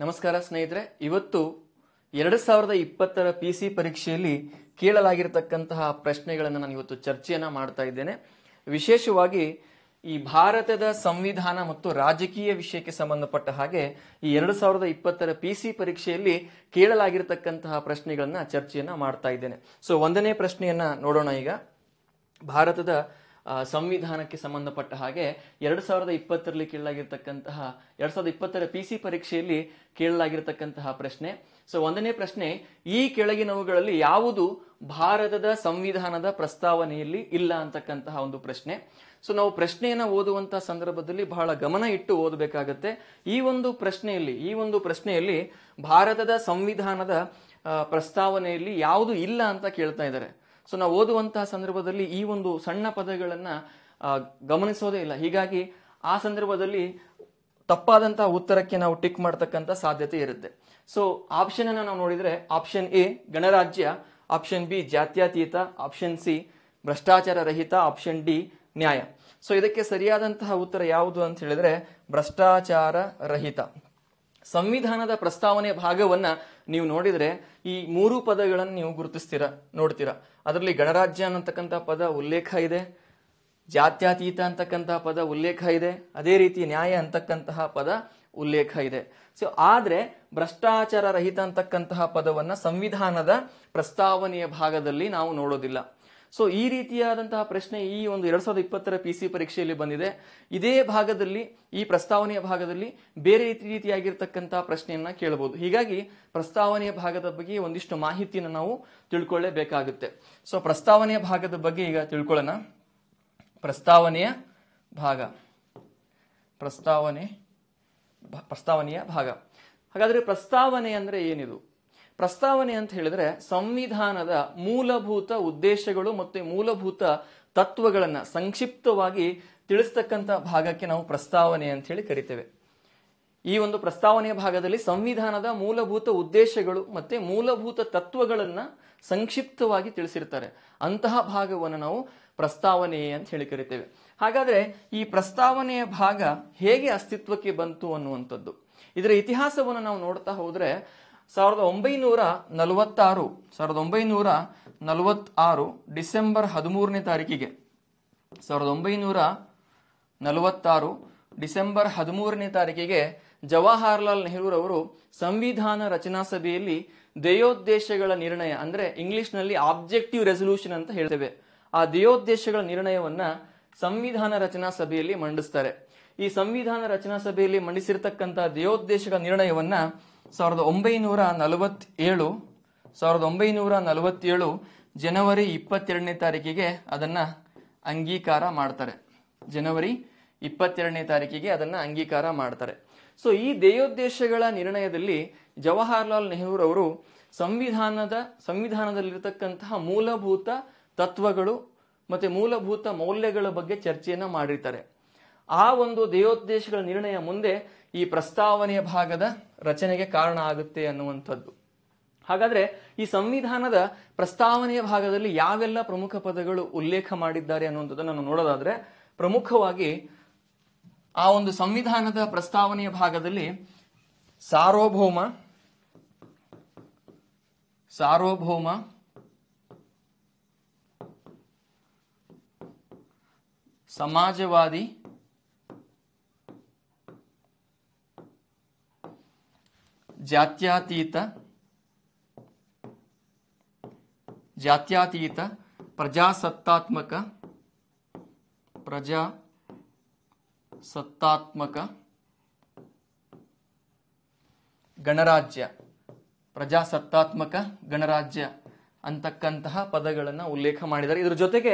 ನಮಸ್ಕಾರ ಸ್ನೇಹಿತರೆ ಇವತ್ತು ಎರಡು ಸಾವಿರದ ಇಪ್ಪತ್ತರ ಪಿ ಸಿ ಪರೀಕ್ಷೆಯಲ್ಲಿ ಕೇಳಲಾಗಿರ್ತಕ್ಕಂತಹ ಪ್ರಶ್ನೆಗಳನ್ನು ನಾನು ಇವತ್ತು ಚರ್ಚೆಯನ್ನು ಮಾಡ್ತಾ ಇದ್ದೇನೆ ವಿಶೇಷವಾಗಿ ಈ ಭಾರತದ ಸಂವಿಧಾನ ಮತ್ತು ರಾಜಕೀಯ ವಿಷಯಕ್ಕೆ ಸಂಬಂಧಪಟ್ಟ ಹಾಗೆ ಈ ಎರಡು ಸಾವಿರದ ಇಪ್ಪತ್ತರ ಪಿ ಸಿ ಪರೀಕ್ಷೆಯಲ್ಲಿ ಕೇಳಲಾಗಿರತಕ್ಕಂತಹ ಪ್ರಶ್ನೆಗಳನ್ನ ಚರ್ಚೆಯನ್ನ ಮಾಡ್ತಾ ಇದ್ದೇನೆ ಸೊ ಒಂದನೇ ಪ್ರಶ್ನೆಯನ್ನ ನೋಡೋಣ ಈಗ ಭಾರತದ ಸಂವಿಧಾನಕ್ಕೆ ಸಂಬಂಧಪಟ್ಟ ಹಾಗೆ ಎರಡು ಸಾವಿರದ ಇಪ್ಪತ್ತರಲ್ಲಿ ಕೇಳಲಾಗಿರ್ತಕ್ಕಂತಹ ಎರಡು ಸಾವಿರದ ಇಪ್ಪತ್ತರ ಪಿ ಸಿ ಪರೀಕ್ಷೆಯಲ್ಲಿ ಕೇಳಲಾಗಿರ್ತಕ್ಕಂತಹ ಪ್ರಶ್ನೆ ಸೊ ಒಂದನೇ ಪ್ರಶ್ನೆ ಈ ಕೆಳಗಿನವುಗಳಲ್ಲಿ ಯಾವುದು ಭಾರತದ ಸಂವಿಧಾನದ ಪ್ರಸ್ತಾವನೆಯಲ್ಲಿ ಇಲ್ಲ ಅಂತಕ್ಕಂತಹ ಒಂದು ಪ್ರಶ್ನೆ ಸೊ ನಾವು ಪ್ರಶ್ನೆಯನ್ನು ಓದುವಂತಹ ಸಂದರ್ಭದಲ್ಲಿ ಬಹಳ ಗಮನ ಇಟ್ಟು ಓದಬೇಕಾಗತ್ತೆ ಈ ಒಂದು ಪ್ರಶ್ನೆಯಲ್ಲಿ ಈ ಒಂದು ಪ್ರಶ್ನೆಯಲ್ಲಿ ಭಾರತದ ಸಂವಿಧಾನದ ಪ್ರಸ್ತಾವನೆಯಲ್ಲಿ ಯಾವುದು ಇಲ್ಲ ಅಂತ ಕೇಳ್ತಾ ಇದ್ದಾರೆ ಸೊ ನಾವು ಓದುವಂತಹ ಸಂದರ್ಭದಲ್ಲಿ ಈ ಒಂದು ಸಣ್ಣ ಪದಗಳನ್ನು ಗಮನಿಸೋದೇ ಇಲ್ಲ ಹೀಗಾಗಿ ಆ ಸಂದರ್ಭದಲ್ಲಿ ತಪ್ಪಾದಂತಹ ಉತ್ತರಕ್ಕೆ ನಾವು ಟಿಕ್ ಮಾಡ್ತಕ್ಕಂಥ ಸಾಧ್ಯತೆ ಇರುತ್ತೆ ಸೊ ಆಪ್ಷನ್ ಅನ್ನು ನಾವು ನೋಡಿದ್ರೆ ಆಪ್ಷನ್ ಎ ಗಣರಾಜ್ಯ ಆಪ್ಷನ್ ಬಿ ಜಾತ್ಯತೀತ ಆಪ್ಷನ್ ಸಿ ಭ್ರಷ್ಟಾಚಾರ ರಹಿತ ಆಪ್ಷನ್ ಡಿ ನ್ಯಾಯ ಸೊ ಇದಕ್ಕೆ ಸರಿಯಾದಂತಹ ಉತ್ತರ ಯಾವುದು ಅಂತ ಹೇಳಿದ್ರೆ ಭ್ರಷ್ಟಾಚಾರ ರಹಿತ ಸಂವಿಧಾನದ ಪ್ರಸ್ತಾವನೆ ಭಾಗವನ್ನ ನೀವು ನೋಡಿದ್ರೆ ಈ ಮೂರು ಪದಗಳನ್ನು ನೀವು ಗುರುತಿಸ್ತೀರಾ ನೋಡ್ತೀರಾ ಅದರಲ್ಲಿ ಗಣರಾಜ್ಯ ಅನ್ನತಕ್ಕಂಥ ಪದ ಉಲ್ಲೇಖ ಇದೆ ಜಾತ್ಯತೀತ ಅಂತಕ್ಕಂತಹ ಪದ ಉಲ್ಲೇಖ ಇದೆ ಅದೇ ರೀತಿ ನ್ಯಾಯ ಅಂತಕ್ಕಂತಹ ಪದ ಉಲ್ಲೇಖ ಇದೆ ಸೊ ಆದರೆ ಭ್ರಷ್ಟಾಚಾರ ರಹಿತ ಅಂತಕ್ಕಂತಹ ಪದವನ್ನು ಸಂವಿಧಾನದ ಪ್ರಸ್ತಾವನೆಯ ಭಾಗದಲ್ಲಿ ನಾವು ನೋಡೋದಿಲ್ಲ ಸೊ ಈ ರೀತಿಯಾದಂತಹ ಪ್ರಶ್ನೆ ಈ ಒಂದು ಎರಡ್ ಸಾವಿರದ ಇಪ್ಪತ್ತರ ಪಿ ಸಿ ಪರೀಕ್ಷೆಯಲ್ಲಿ ಬಂದಿದೆ ಇದೇ ಭಾಗದಲ್ಲಿ ಈ ಪ್ರಸ್ತಾವನೆಯ ಭಾಗದಲ್ಲಿ ಬೇರೆ ರೀತಿ ರೀತಿಯಾಗಿರ್ತಕ್ಕಂತಹ ಪ್ರಶ್ನೆಯನ್ನ ಕೇಳಬಹುದು ಹೀಗಾಗಿ ಪ್ರಸ್ತಾವನೆಯ ಭಾಗದ ಬಗ್ಗೆ ಒಂದಿಷ್ಟು ಮಾಹಿತಿಯನ್ನು ನಾವು ತಿಳ್ಕೊಳ್ಳೇಬೇಕಾಗುತ್ತೆ ಸೊ ಪ್ರಸ್ತಾವನೆಯ ಭಾಗದ ಬಗ್ಗೆ ಈಗ ತಿಳ್ಕೊಳ್ಳೋಣ ಪ್ರಸ್ತಾವನೆಯ ಭಾಗ ಪ್ರಸ್ತಾವನೆ ಪ್ರಸ್ತಾವನೆಯ ಭಾಗ ಹಾಗಾದ್ರೆ ಪ್ರಸ್ತಾವನೆ ಅಂದ್ರೆ ಏನಿದು ಪ್ರಸ್ತಾವನೆ ಅಂತ ಹೇಳಿದ್ರೆ ಸಂವಿಧಾನದ ಮೂಲಭೂತ ಉದ್ದೇಶಗಳು ಮತ್ತು ಮೂಲಭೂತ ತತ್ವಗಳನ್ನು ಸಂಕ್ಷಿಪ್ತವಾಗಿ ತಿಳಿಸ್ತಕ್ಕಂಥ ಭಾಗಕ್ಕೆ ನಾವು ಪ್ರಸ್ತಾವನೆ ಅಂತ ಹೇಳಿ ಕರಿತೇವೆ ಈ ಒಂದು ಪ್ರಸ್ತಾವನೆಯ ಭಾಗದಲ್ಲಿ ಸಂವಿಧಾನದ ಮೂಲಭೂತ ಉದ್ದೇಶಗಳು ಮತ್ತೆ ಮೂಲಭೂತ ತತ್ವಗಳನ್ನು ಸಂಕ್ಷಿಪ್ತವಾಗಿ ತಿಳಿಸಿರ್ತಾರೆ ಅಂತಹ ಭಾಗವನ್ನು ನಾವು ಪ್ರಸ್ತಾವನೆ ಅಂತ ಹೇಳಿ ಕರಿತೇವೆ ಹಾಗಾದ್ರೆ ಈ ಪ್ರಸ್ತಾವನೆಯ ಭಾಗ ಹೇಗೆ ಅಸ್ತಿತ್ವಕ್ಕೆ ಬಂತು ಅನ್ನುವಂಥದ್ದು ಇದರ ಇತಿಹಾಸವನ್ನು ನಾವು ನೋಡ್ತಾ ಹೋದ್ರೆ ಸಾವಿರದ ಒಂಬೈನೂರ ನಲವತ್ತಾರು ಸಾವಿರದ ಒಂಬೈನೂರ ನಲವತ್ತಾರು ಡಿಸೆಂಬರ್ ಹದಿಮೂರನೇ ತಾರೀಕಿಗೆ ಸಾವಿರದ ಒಂಬೈನೂರ ನಲವತ್ತಾರು ಡಿಸೆಂಬರ್ ಹದಿಮೂರನೇ ತಾರೀಕಿಗೆ ಜವಾಹರಲಾಲ್ ನೆಹರೂರವರು ಸಂವಿಧಾನ ರಚನಾ ಸಭೆಯಲ್ಲಿ ದೇಯೋದ್ದೇಶಗಳ ನಿರ್ಣಯ ಅಂದರೆ ನಲ್ಲಿ ಆಬ್ಜೆಕ್ಟಿವ್ ರೆಸೊಲ್ಯೂಷನ್ ಅಂತ ಹೇಳ್ತೇವೆ ಆ ಧ್ಯೇಯೋದ್ದೇಶಗಳ ನಿರ್ಣಯವನ್ನ ಸಂವಿಧಾನ ರಚನಾ ಸಭೆಯಲ್ಲಿ ಮಂಡಿಸ್ತಾರೆ ಈ ಸಂವಿಧಾನ ರಚನಾ ಸಭೆಯಲ್ಲಿ ಮಂಡಿಸಿರ್ತಕ್ಕಂಥ ಧ್ಯೇಯೋದ್ದೇಶಗಳ ನಿರ್ಣಯವನ್ನ ಸಾವಿರದ ಒಂಬೈನೂರ ನಲವತ್ತೇಳು ಸಾವಿರದ ಒಂಬೈನೂರ ನಲವತ್ತೇಳು ಜನವರಿ ಇಪ್ಪತ್ತೆರಡನೇ ತಾರೀಕಿಗೆ ಅದನ್ನು ಅಂಗೀಕಾರ ಮಾಡ್ತಾರೆ ಜನವರಿ ಇಪ್ಪತ್ತೆರಡನೇ ತಾರೀಕಿಗೆ ಅದನ್ನು ಅಂಗೀಕಾರ ಮಾಡ್ತಾರೆ ಸೊ ಈ ದೇಯೋದ್ದೇಶಗಳ ನಿರ್ಣಯದಲ್ಲಿ ಜವಾಹರಲಾಲ್ ನೆಹರು ಅವರು ಸಂವಿಧಾನದ ಸಂವಿಧಾನದಲ್ಲಿರತಕ್ಕಂತಹ ಮೂಲಭೂತ ತತ್ವಗಳು ಮತ್ತು ಮೂಲಭೂತ ಮೌಲ್ಯಗಳ ಬಗ್ಗೆ ಚರ್ಚೆಯನ್ನು ಮಾಡಿರ್ತಾರೆ ಆ ಒಂದು ದೇಯೋದ್ದೇಶಗಳ ನಿರ್ಣಯ ಮುಂದೆ ಈ ಪ್ರಸ್ತಾವನೆಯ ಭಾಗದ ರಚನೆಗೆ ಕಾರಣ ಆಗುತ್ತೆ ಅನ್ನುವಂಥದ್ದು ಹಾಗಾದ್ರೆ ಈ ಸಂವಿಧಾನದ ಪ್ರಸ್ತಾವನೆಯ ಭಾಗದಲ್ಲಿ ಯಾವೆಲ್ಲ ಪ್ರಮುಖ ಪದಗಳು ಉಲ್ಲೇಖ ಮಾಡಿದ್ದಾರೆ ಅನ್ನುವಂಥದ್ದು ನಾನು ನೋಡೋದಾದ್ರೆ ಪ್ರಮುಖವಾಗಿ ಆ ಒಂದು ಸಂವಿಧಾನದ ಪ್ರಸ್ತಾವನೆಯ ಭಾಗದಲ್ಲಿ ಸಾರ್ವಭೌಮ ಸಾರ್ವಭೌಮ ಸಮಾಜವಾದಿ जात्यातीत जात्यातीत प्रजासत्तात्मक प्रजा सत्तात्मक गणराज्य प्रजासत्तात्मक गणराज्य ಅಂತಕ್ಕಂತಹ ಪದಗಳನ್ನು ಉಲ್ಲೇಖ ಮಾಡಿದ್ದಾರೆ ಇದರ ಜೊತೆಗೆ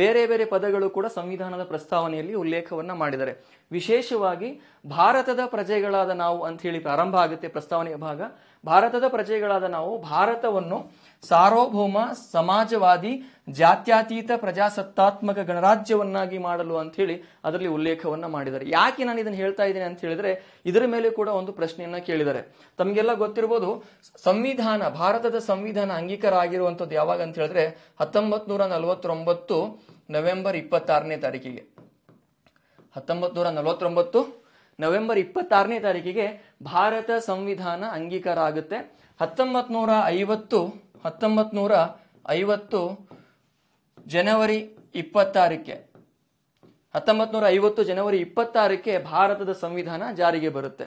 ಬೇರೆ ಬೇರೆ ಪದಗಳು ಕೂಡ ಸಂವಿಧಾನದ ಪ್ರಸ್ತಾವನೆಯಲ್ಲಿ ಉಲ್ಲೇಖವನ್ನ ಮಾಡಿದ್ದಾರೆ ವಿಶೇಷವಾಗಿ ಭಾರತದ ಪ್ರಜೆಗಳಾದ ನಾವು ಅಂತ ಹೇಳಿ ಪ್ರಾರಂಭ ಆಗುತ್ತೆ ಪ್ರಸ್ತಾವನೆಯ ಭಾಗ ಭಾರತದ ಪ್ರಜೆಗಳಾದ ನಾವು ಭಾರತವನ್ನು ಸಾರ್ವಭೌಮ ಸಮಾಜವಾದಿ ಜಾತ್ಯತೀತ ಪ್ರಜಾಸತ್ತಾತ್ಮಕ ಗಣರಾಜ್ಯವನ್ನಾಗಿ ಮಾಡಲು ಅಂತ ಹೇಳಿ ಅದರಲ್ಲಿ ಉಲ್ಲೇಖವನ್ನ ಮಾಡಿದ್ದಾರೆ ಯಾಕೆ ನಾನು ಇದನ್ನು ಹೇಳ್ತಾ ಇದ್ದೇನೆ ಅಂತ ಹೇಳಿದ್ರೆ ಇದರ ಮೇಲೆ ಕೂಡ ಒಂದು ಪ್ರಶ್ನೆಯನ್ನ ಕೇಳಿದ್ದಾರೆ ತಮಗೆಲ್ಲ ಗೊತ್ತಿರಬಹುದು ಸಂವಿಧಾನ ಭಾರತದ ಸಂವಿಧಾನ ಅಂಗೀಕಾರ ಆಗಿರುವಂತದ್ದು ಯಾವಾಗ ಅಂತ ಹೇಳಿದ್ರೆ ಹತ್ತೊಂಬತ್ ನೂರ ನಲವತ್ತೊಂಬತ್ತು ನವೆಂಬರ್ ಇಪ್ಪತ್ತಾರನೇ ತಾರೀಕಿಗೆ ಹತ್ತೊಂಬತ್ ನೂರ ನಲವತ್ತೊಂಬತ್ತು ನವೆಂಬರ್ ಇಪ್ಪತ್ತಾರನೇ ತಾರೀಕಿಗೆ ಭಾರತ ಸಂವಿಧಾನ ಅಂಗೀಕಾರ ಆಗುತ್ತೆ ಹತ್ತೊಂಬತ್ ನೂರ ಐವತ್ತು ಹತ್ತೊಂಬತ್ತು ನೂರ ಐವತ್ತು ಜನವರಿ ಇಪ್ಪತ್ತಾರಕ್ಕೆ ಹತ್ತೊಂಬತ್ತು ನೂರ ಐವತ್ತು ಜನವರಿ ಇಪ್ಪತ್ತಾರಕ್ಕೆ ಭಾರತದ ಸಂವಿಧಾನ ಜಾರಿಗೆ ಬರುತ್ತೆ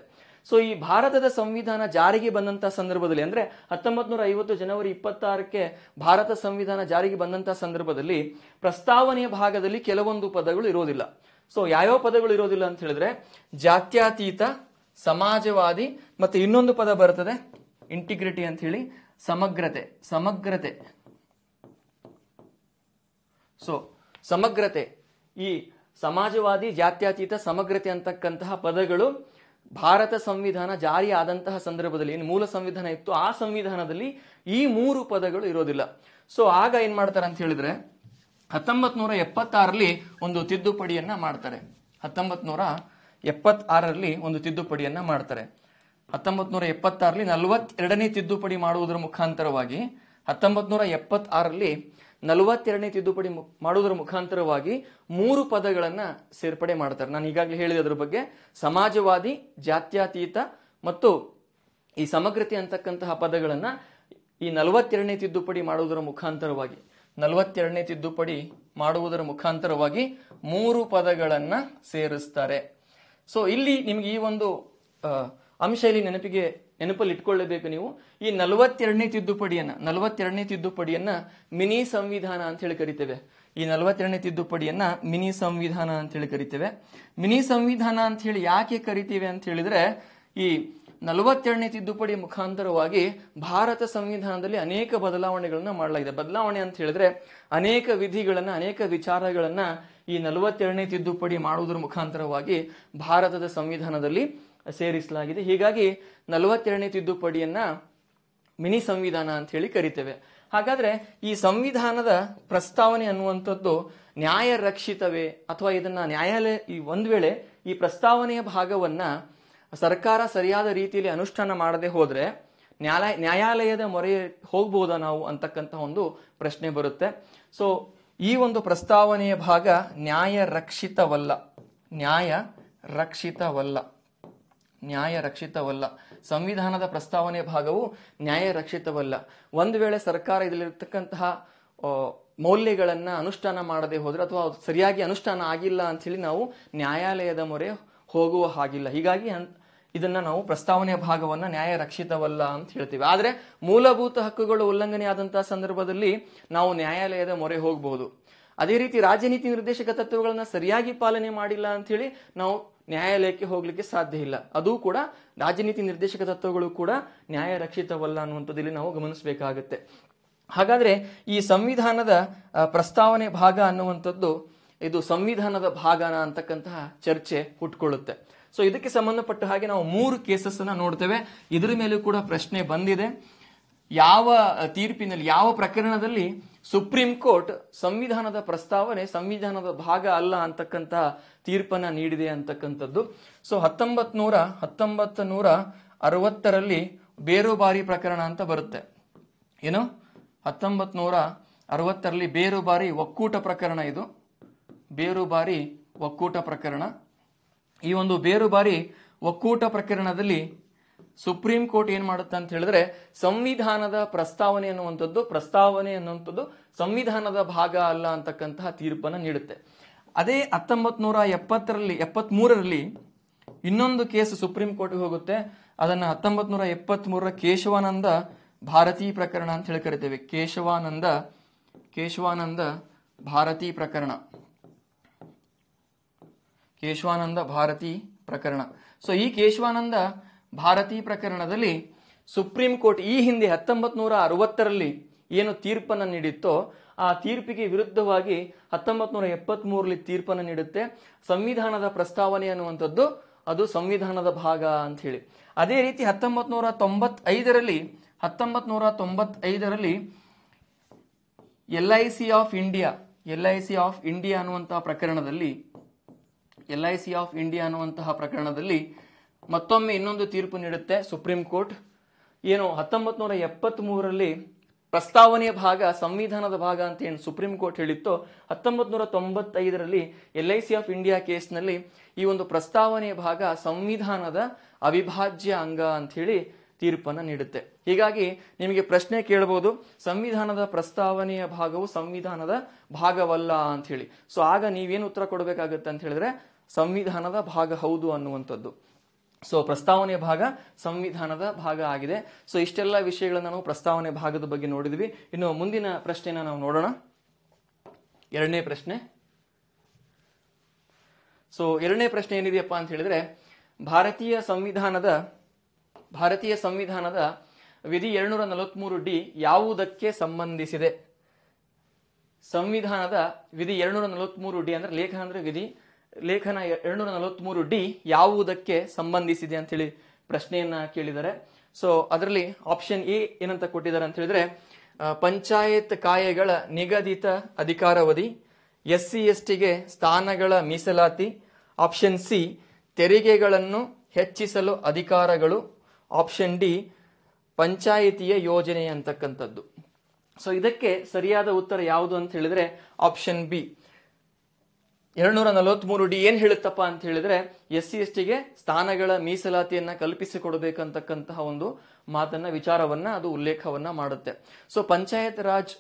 ಸೊ ಈ ಭಾರತದ ಸಂವಿಧಾನ ಜಾರಿಗೆ ಬಂದಂತಹ ಸಂದರ್ಭದಲ್ಲಿ ಅಂದ್ರೆ ಹತ್ತೊಂಬತ್ತು ನೂರ ಐವತ್ತು ಜನವರಿ ಇಪ್ಪತ್ತಾರಕ್ಕೆ ಭಾರತ ಸಂವಿಧಾನ ಜಾರಿಗೆ ಬಂದಂತಹ ಸಂದರ್ಭದಲ್ಲಿ ಪ್ರಸ್ತಾವನೆಯ ಭಾಗದಲ್ಲಿ ಕೆಲವೊಂದು ಪದಗಳು ಇರೋದಿಲ್ಲ ಸೊ ಯಾವ್ಯಾವ ಪದಗಳು ಇರೋದಿಲ್ಲ ಅಂತ ಹೇಳಿದ್ರೆ ಜಾತ್ಯಾತೀತ ಸಮಾಜವಾದಿ ಮತ್ತೆ ಇನ್ನೊಂದು ಪದ ಬರ್ತದೆ ಇಂಟಿಗ್ರಿಟಿ ಅಂತ ಹೇಳಿ ಸಮಗ್ರತೆ ಸಮಗ್ರತೆ ಸೊ ಸಮಗ್ರತೆ ಈ ಸಮಾಜವಾದಿ ಜಾತ್ಯತೀತ ಸಮಗ್ರತೆ ಅಂತಕ್ಕಂತಹ ಪದಗಳು ಭಾರತ ಸಂವಿಧಾನ ಜಾರಿಯಾದಂತಹ ಸಂದರ್ಭದಲ್ಲಿ ಏನು ಮೂಲ ಸಂವಿಧಾನ ಇತ್ತು ಆ ಸಂವಿಧಾನದಲ್ಲಿ ಈ ಮೂರು ಪದಗಳು ಇರೋದಿಲ್ಲ ಸೊ ಆಗ ಏನ್ ಮಾಡ್ತಾರೆ ಅಂತ ಹೇಳಿದ್ರೆ ಹತ್ತೊಂಬತ್ ನೂರ ಎಪ್ಪತ್ತಾರರಲ್ಲಿ ಒಂದು ತಿದ್ದುಪಡಿಯನ್ನ ಮಾಡ್ತಾರೆ ಹತ್ತೊಂಬತ್ ನೂರ ಎಪ್ಪತ್ತಾರರಲ್ಲಿ ಒಂದು ತಿದ್ದುಪಡಿಯನ್ನ ಮಾಡ್ತಾರೆ ಹತ್ತೊಂಬತ್ ನೂರ ಎಪ್ಪತ್ತಾರಲ್ಲಿ ನಲವತ್ತೆರಡನೇ ತಿದ್ದುಪಡಿ ಮಾಡುವುದರ ಮುಖಾಂತರವಾಗಿ ಹತ್ತೊಂಬತ್ತು ನೂರ ಎಪ್ಪತ್ತಾರಲ್ಲಿ ನಲವತ್ತೆರಡನೇ ತಿದ್ದುಪಡಿ ಮಾಡುವುದರ ಮುಖಾಂತರವಾಗಿ ಮೂರು ಪದಗಳನ್ನು ಸೇರ್ಪಡೆ ಮಾಡ್ತಾರೆ ನಾನು ಈಗಾಗಲೇ ಹೇಳಿದೆ ಅದರ ಬಗ್ಗೆ ಸಮಾಜವಾದಿ ಜಾತ್ಯಾತೀತ ಮತ್ತು ಈ ಸಮಗ್ರತೆ ಅಂತಕ್ಕಂತಹ ಪದಗಳನ್ನು ಈ ನಲವತ್ತೆರಡನೇ ತಿದ್ದುಪಡಿ ಮಾಡುವುದರ ಮುಖಾಂತರವಾಗಿ ನಲವತ್ತೆರಡನೇ ತಿದ್ದುಪಡಿ ಮಾಡುವುದರ ಮುಖಾಂತರವಾಗಿ ಮೂರು ಪದಗಳನ್ನು ಸೇರಿಸ್ತಾರೆ ಸೊ ಇಲ್ಲಿ ನಿಮಗೆ ಈ ಒಂದು ಅಂಶ ಇಲ್ಲಿ ನೆನಪಿಗೆ ನೆನಪಲ್ಲಿ ಇಟ್ಕೊಳ್ಳಬೇಕು ನೀವು ಈ ನಲವತ್ತೆರಡನೇ ತಿದ್ದುಪಡಿಯನ್ನ ನಲವತ್ತೆರಡನೇ ತಿದ್ದುಪಡಿಯನ್ನ ಮಿನಿ ಸಂವಿಧಾನ ಅಂತ ಹೇಳಿ ಕರಿತೇವೆ ಈ ನಲವತ್ತೆರಡನೇ ತಿದ್ದುಪಡಿಯನ್ನ ಮಿನಿ ಸಂವಿಧಾನ ಅಂತ ಹೇಳಿ ಕರಿತೇವೆ ಮಿನಿ ಸಂವಿಧಾನ ಅಂತ ಹೇಳಿ ಯಾಕೆ ಕರಿತೀವಿ ಅಂತ ಹೇಳಿದ್ರೆ ಈ ನಲವತ್ತೆರಡನೇ ತಿದ್ದುಪಡಿ ಮುಖಾಂತರವಾಗಿ ಭಾರತ ಸಂವಿಧಾನದಲ್ಲಿ ಅನೇಕ ಬದಲಾವಣೆಗಳನ್ನು ಮಾಡಲಾಗಿದೆ ಬದಲಾವಣೆ ಅಂತ ಹೇಳಿದ್ರೆ ಅನೇಕ ವಿಧಿಗಳನ್ನು ಅನೇಕ ವಿಚಾರಗಳನ್ನು ಈ ನಲವತ್ತೆರಡನೇ ತಿದ್ದುಪಡಿ ಮಾಡುವುದರ ಮುಖಾಂತರವಾಗಿ ಭಾರತದ ಸಂವಿಧಾನದಲ್ಲಿ ಸೇರಿಸಲಾಗಿದೆ ಹೀಗಾಗಿ ನಲವತ್ತೆರಡನೇ ತಿದ್ದುಪಡಿಯನ್ನ ಮಿನಿ ಸಂವಿಧಾನ ಅಂತ ಹೇಳಿ ಕರಿತೇವೆ ಹಾಗಾದ್ರೆ ಈ ಸಂವಿಧಾನದ ಪ್ರಸ್ತಾವನೆ ಅನ್ನುವಂಥದ್ದು ನ್ಯಾಯ ರಕ್ಷಿತವೇ ಅಥವಾ ಇದನ್ನ ನ್ಯಾಯಾಲಯ ಈ ಒಂದ್ ವೇಳೆ ಈ ಪ್ರಸ್ತಾವನೆಯ ಭಾಗವನ್ನ ಸರ್ಕಾರ ಸರಿಯಾದ ರೀತಿಯಲ್ಲಿ ಅನುಷ್ಠಾನ ಮಾಡದೆ ಹೋದ್ರೆ ನ್ಯಾಯ ನ್ಯಾಯಾಲಯದ ಮೊರೆ ಹೋಗ್ಬೋದಾ ನಾವು ಅಂತಕ್ಕಂಥ ಒಂದು ಪ್ರಶ್ನೆ ಬರುತ್ತೆ ಸೊ ಈ ಒಂದು ಪ್ರಸ್ತಾವನೆಯ ಭಾಗ ನ್ಯಾಯ ರಕ್ಷಿತವಲ್ಲ ನ್ಯಾಯ ರಕ್ಷಿತವಲ್ಲ ನ್ಯಾಯ ರಕ್ಷಿತವಲ್ಲ ಸಂವಿಧಾನದ ಪ್ರಸ್ತಾವನೆ ಭಾಗವು ನ್ಯಾಯ ರಕ್ಷಿತವಲ್ಲ ಒಂದು ವೇಳೆ ಸರ್ಕಾರ ಇದರಲ್ಲಿರ್ತಕ್ಕಂತಹ ಮೌಲ್ಯಗಳನ್ನು ಅನುಷ್ಠಾನ ಮಾಡದೆ ಹೋದರೆ ಅಥವಾ ಸರಿಯಾಗಿ ಅನುಷ್ಠಾನ ಆಗಿಲ್ಲ ಅಂಥೇಳಿ ನಾವು ನ್ಯಾಯಾಲಯದ ಮೊರೆ ಹೋಗುವ ಹಾಗಿಲ್ಲ ಹೀಗಾಗಿ ಇದನ್ನ ನಾವು ಪ್ರಸ್ತಾವನೆಯ ಭಾಗವನ್ನು ನ್ಯಾಯ ರಕ್ಷಿತವಲ್ಲ ಅಂತ ಹೇಳ್ತೀವಿ ಆದರೆ ಮೂಲಭೂತ ಹಕ್ಕುಗಳು ಉಲ್ಲಂಘನೆ ಉಲ್ಲಂಘನೆಯಾದಂತಹ ಸಂದರ್ಭದಲ್ಲಿ ನಾವು ನ್ಯಾಯಾಲಯದ ಮೊರೆ ಹೋಗಬಹುದು ಅದೇ ರೀತಿ ರಾಜನೀತಿ ನಿರ್ದೇಶಕ ತತ್ವಗಳನ್ನು ಸರಿಯಾಗಿ ಪಾಲನೆ ಮಾಡಿಲ್ಲ ಅಂಥೇಳಿ ನಾವು ನ್ಯಾಯಾಲಯಕ್ಕೆ ಹೋಗ್ಲಿಕ್ಕೆ ಸಾಧ್ಯ ಇಲ್ಲ ಅದು ಕೂಡ ರಾಜನೀತಿ ನಿರ್ದೇಶಕ ತತ್ವಗಳು ಕೂಡ ನ್ಯಾಯ ರಕ್ಷಿತವಲ್ಲ ಅನ್ನುವಂಥದ್ದಲ್ಲಿ ನಾವು ಗಮನಿಸಬೇಕಾಗತ್ತೆ ಹಾಗಾದ್ರೆ ಈ ಸಂವಿಧಾನದ ಪ್ರಸ್ತಾವನೆ ಭಾಗ ಅನ್ನುವಂಥದ್ದು ಇದು ಸಂವಿಧಾನದ ಭಾಗನ ಅಂತಕ್ಕಂತಹ ಚರ್ಚೆ ಹುಟ್ಕೊಳ್ಳುತ್ತೆ ಸೊ ಇದಕ್ಕೆ ಸಂಬಂಧಪಟ್ಟ ಹಾಗೆ ನಾವು ಮೂರು ಕೇಸಸ್ ಅನ್ನ ನೋಡ್ತೇವೆ ಇದ್ರ ಮೇಲೂ ಕೂಡ ಪ್ರಶ್ನೆ ಬಂದಿದೆ ಯಾವ ತೀರ್ಪಿನಲ್ಲಿ ಯಾವ ಪ್ರಕರಣದಲ್ಲಿ ಸುಪ್ರೀಂ ಕೋರ್ಟ್ ಸಂವಿಧಾನದ ಪ್ರಸ್ತಾವನೆ ಸಂವಿಧಾನದ ಭಾಗ ಅಲ್ಲ ಅಂತಕ್ಕಂತಹ ತೀರ್ಪನ್ನ ನೀಡಿದೆ ಅಂತಕ್ಕಂಥದ್ದು ಸೊ ಹತ್ತೊಂಬತ್ ನೂರ ಹತ್ತೊಂಬತ್ ನೂರ ಅರವತ್ತರಲ್ಲಿ ಬೇರು ಬಾರಿ ಪ್ರಕರಣ ಅಂತ ಬರುತ್ತೆ ಏನು ಹತ್ತೊಂಬತ್ ನೂರ ಅರವತ್ತರಲ್ಲಿ ಬಾರಿ ಒಕ್ಕೂಟ ಪ್ರಕರಣ ಇದು ಬೇರು ಬಾರಿ ಒಕ್ಕೂಟ ಪ್ರಕರಣ ಈ ಒಂದು ಬೇರು ಬಾರಿ ಒಕ್ಕೂಟ ಪ್ರಕರಣದಲ್ಲಿ ಸುಪ್ರೀಂ ಕೋರ್ಟ್ ಏನ್ ಮಾಡುತ್ತೆ ಅಂತ ಹೇಳಿದ್ರೆ ಸಂವಿಧಾನದ ಪ್ರಸ್ತಾವನೆ ಅನ್ನುವಂಥದ್ದು ಪ್ರಸ್ತಾವನೆ ಅನ್ನುವಂಥದ್ದು ಸಂವಿಧಾನದ ಭಾಗ ಅಲ್ಲ ಅಂತಕ್ಕಂತಹ ತೀರ್ಪನ್ನು ನೀಡುತ್ತೆ ಅದೇ ಹತ್ತೊಂಬತ್ ನೂರ ಎಪ್ಪತ್ತರಲ್ಲಿ ಎಪ್ಪತ್ತ್ ಮೂರರಲ್ಲಿ ಇನ್ನೊಂದು ಕೇಸ್ ಸುಪ್ರೀಂ ಕೋರ್ಟ್ಗೆ ಹೋಗುತ್ತೆ ಅದನ್ನ ಹತ್ತೊಂಬತ್ ನೂರ ಎಪ್ಪತ್ತ್ ಮೂರರ ಕೇಶವಾನಂದ ಭಾರತೀ ಪ್ರಕರಣ ಅಂತ ಹೇಳಿ ಕರಿತೇವೆ ಕೇಶವಾನಂದ ಕೇಶವಾನಂದ ಭಾರತೀ ಪ್ರಕರಣ ಕೇಶವಾನಂದ ಭಾರತಿ ಪ್ರಕರಣ ಸೊ ಈ ಕೇಶವಾನಂದ ಭಾರತಿ ಪ್ರಕರಣದಲ್ಲಿ ಸುಪ್ರೀಂ ಕೋರ್ಟ್ ಈ ಹಿಂದೆ ಹತ್ತೊಂಬತ್ ನೂರ ಅರವತ್ತರಲ್ಲಿ ಏನು ತೀರ್ಪನ್ನು ನೀಡಿತ್ತೋ ಆ ತೀರ್ಪಿಗೆ ವಿರುದ್ಧವಾಗಿ ಹತ್ತೊಂಬತ್ತು ನೂರ ಮೂರಲ್ಲಿ ತೀರ್ಪನ್ನು ನೀಡುತ್ತೆ ಸಂವಿಧಾನದ ಪ್ರಸ್ತಾವನೆ ಅನ್ನುವಂಥದ್ದು ಅದು ಸಂವಿಧಾನದ ಭಾಗ ಅಂತ ಹೇಳಿ ಅದೇ ರೀತಿ ಹತ್ತೊಂಬತ್ತು ನೂರ ಐದರಲ್ಲಿ ಹತ್ತೊಂಬತ್ ನೂರ ತೊಂಬತ್ತೈದರಲ್ಲಿ L I C of India L I C of India ಅನ್ನುವಂತಹ ಪ್ರಕರಣದಲ್ಲಿ L I C of India ಅನ್ನುವಂತಹ ಪ್ರಕರಣದಲ್ಲಿ ಮತ್ತೊಮ್ಮೆ ಇನ್ನೊಂದು ತೀರ್ಪು ನೀಡುತ್ತೆ ಸುಪ್ರೀಂ ಕೋರ್ಟ್ ಏನು ಹತ್ತೊಂಬತ್ತು ನೂರ ಎಪ್ಪತ್ತ್ ಮೂರರಲ್ಲಿ ಪ್ರಸ್ತಾವನೆಯ ಭಾಗ ಸಂವಿಧಾನದ ಭಾಗ ಅಂತ ಏನು ಸುಪ್ರೀಂ ಕೋರ್ಟ್ ಹೇಳಿತ್ತು ಹತ್ತೊಂಬತ್ತು ನೂರ ತೊಂಬತ್ತೈದರಲ್ಲಿ L I C of India ಕೇಸ್ನಲ್ಲಿ ಈ ಒಂದು ಪ್ರಸ್ತಾವನೆಯ ಭಾಗ ಸಂವಿಧಾನದ ಅವಿಭಾಜ್ಯ ಅಂಗ ಅಂತ ಹೇಳಿ ತೀರ್ಪನ್ನು ನೀಡುತ್ತೆ ಹೀಗಾಗಿ ನಿಮಗೆ ಪ್ರಶ್ನೆ ಕೇಳಬಹುದು ಸಂವಿಧಾನದ ಪ್ರಸ್ತಾವನೆಯ ಭಾಗವು ಸಂವಿಧಾನದ ಭಾಗವಲ್ಲ ಅಂತ ಹೇಳಿ ಸೊ ಆಗ ನೀವೇನು ಉತ್ತರ ಕೊಡಬೇಕಾಗುತ್ತೆ ಅಂತ ಹೇಳಿದ್ರೆ ಸಂವಿಧಾನದ ಭಾಗ ಹೌದು ಅನ್ನುವಂಥದ್ದು ಸೊ ಪ್ರಸ್ತಾವನೆ ಭಾಗ ಸಂವಿಧಾನದ ಭಾಗ ಆಗಿದೆ ಸೊ ಇಷ್ಟೆಲ್ಲ ವಿಷಯಗಳನ್ನ ನಾವು ಪ್ರಸ್ತಾವನೆ ಭಾಗದ ಬಗ್ಗೆ ನೋಡಿದ್ವಿ ಇನ್ನು ಮುಂದಿನ ಪ್ರಶ್ನೆಯನ್ನ ನಾವು ನೋಡೋಣ ಎರಡನೇ ಪ್ರಶ್ನೆ ಸೊ ಎರಡನೇ ಪ್ರಶ್ನೆ ಏನಿದೆಯಪ್ಪ ಅಂತ ಹೇಳಿದ್ರೆ ಭಾರತೀಯ ಸಂವಿಧಾನದ ಭಾರತೀಯ ಸಂವಿಧಾನದ ವಿಧಿ ಎರಡ್ನೂರ ನಲವತ್ಮೂರು ಡಿ ಯಾವುದಕ್ಕೆ ಸಂಬಂಧಿಸಿದೆ ಸಂವಿಧಾನದ ವಿಧಿ ಎರಡ್ನೂರ ನಲವತ್ಮೂರು ಡಿ ಅಂದ್ರೆ ಲೇಖನ ಅಂದ್ರೆ ವಿಧಿ ಲೇಖನ ಎರಡ್ನೂರ ನಲವತ್ಮೂರು ಡಿ ಯಾವುದಕ್ಕೆ ಸಂಬಂಧಿಸಿದೆ ಅಂತೇಳಿ ಪ್ರಶ್ನೆಯನ್ನ ಕೇಳಿದ್ದಾರೆ ಸೊ ಅದರಲ್ಲಿ ಆಪ್ಷನ್ ಎ ಏನಂತ ಕೊಟ್ಟಿದ್ದಾರೆ ಅಂತ ಹೇಳಿದ್ರೆ ಪಂಚಾಯತ್ ಕಾಯಗಳ ನಿಗದಿತ ಅಧಿಕಾರಾವಧಿ ಎಸ್ ಸಿ ಎಸ್ ಟಿಗೆ ಸ್ಥಾನಗಳ ಮೀಸಲಾತಿ ಆಪ್ಷನ್ ಸಿ ತೆರಿಗೆಗಳನ್ನು ಹೆಚ್ಚಿಸಲು ಅಧಿಕಾರಗಳು ಆಪ್ಷನ್ ಡಿ ಪಂಚಾಯಿತಿಯ ಯೋಜನೆ ಅಂತಕ್ಕಂಥದ್ದು ಸೊ ಇದಕ್ಕೆ ಸರಿಯಾದ ಉತ್ತರ ಯಾವುದು ಅಂತ ಹೇಳಿದ್ರೆ ಆಪ್ಷನ್ ಬಿ ಎರಡ್ನೂರ ಮೂರು ಡಿ ಏನು ಹೇಳುತ್ತಪ್ಪ ಅಂತ ಹೇಳಿದ್ರೆ ಎಸ್ ಸಿ ಎಸ್ ಟಿಗೆ ಸ್ಥಾನಗಳ ಮೀಸಲಾತಿಯನ್ನ ಕಲ್ಪಿಸಿಕೊಡಬೇಕಂತಕ್ಕಂತಹ ಒಂದು ಮಾತನ್ನ ವಿಚಾರವನ್ನ ಅದು ಉಲ್ಲೇಖವನ್ನ ಮಾಡುತ್ತೆ ಸೊ ಪಂಚಾಯತ್ ರಾಜ್